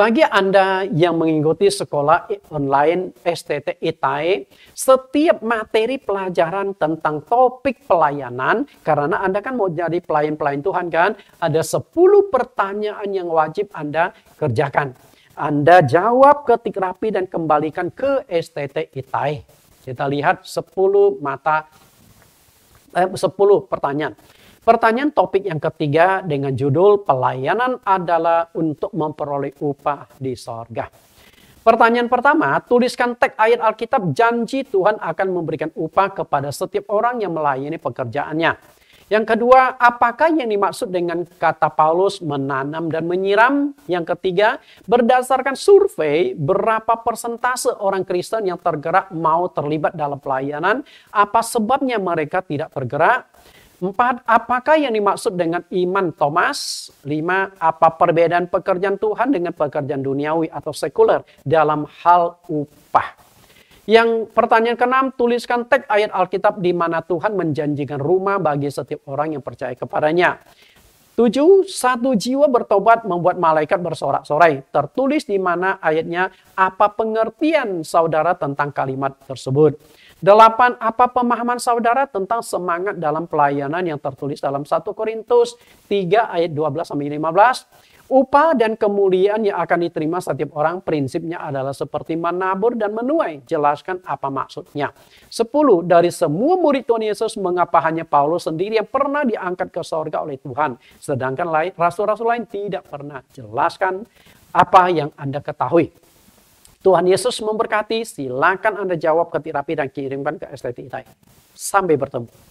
Bagi Anda yang mengikuti sekolah online STT ITAE, setiap materi pelajaran tentang topik pelayanan, karena Anda kan mau jadi pelayan-pelayan Tuhan kan, ada 10 pertanyaan yang wajib Anda kerjakan. Anda jawab ketik rapi dan kembalikan ke STT ITAE. Kita lihat 10 mata eh, 10 pertanyaan. Pertanyaan topik yang ketiga dengan judul pelayanan adalah untuk memperoleh upah di sorga. Pertanyaan pertama, tuliskan teks ayat Alkitab janji Tuhan akan memberikan upah kepada setiap orang yang melayani pekerjaannya. Yang kedua, apakah yang dimaksud dengan kata Paulus menanam dan menyiram? Yang ketiga, berdasarkan survei, berapa persentase orang Kristen yang tergerak mau terlibat dalam pelayanan? Apa sebabnya mereka tidak tergerak? Empat, apakah yang dimaksud dengan iman Thomas? Lima, apa perbedaan pekerjaan Tuhan dengan pekerjaan duniawi atau sekuler dalam hal upah? Yang pertanyaan keenam, tuliskan teks ayat Alkitab di mana Tuhan menjanjikan rumah bagi setiap orang yang percaya kepadanya. Tujuh, satu jiwa bertobat membuat malaikat bersorak-sorai. Tertulis di mana ayatnya, apa pengertian saudara tentang kalimat tersebut. Delapan, apa pemahaman saudara tentang semangat dalam pelayanan yang tertulis dalam 1 Korintus 3 ayat 12 sampai 15? Upah dan kemuliaan yang akan diterima setiap orang prinsipnya adalah seperti menabur dan menuai. Jelaskan apa maksudnya. 10. Dari semua murid Tuhan Yesus, mengapa hanya Paulus sendiri yang pernah diangkat ke sorga oleh Tuhan? Sedangkan rasul-rasul lain tidak pernah. Jelaskan apa yang Anda ketahui. Tuhan Yesus memberkati, silakan Anda jawab ketika rapi dan kirimkan ke Itai. Sampai bertemu.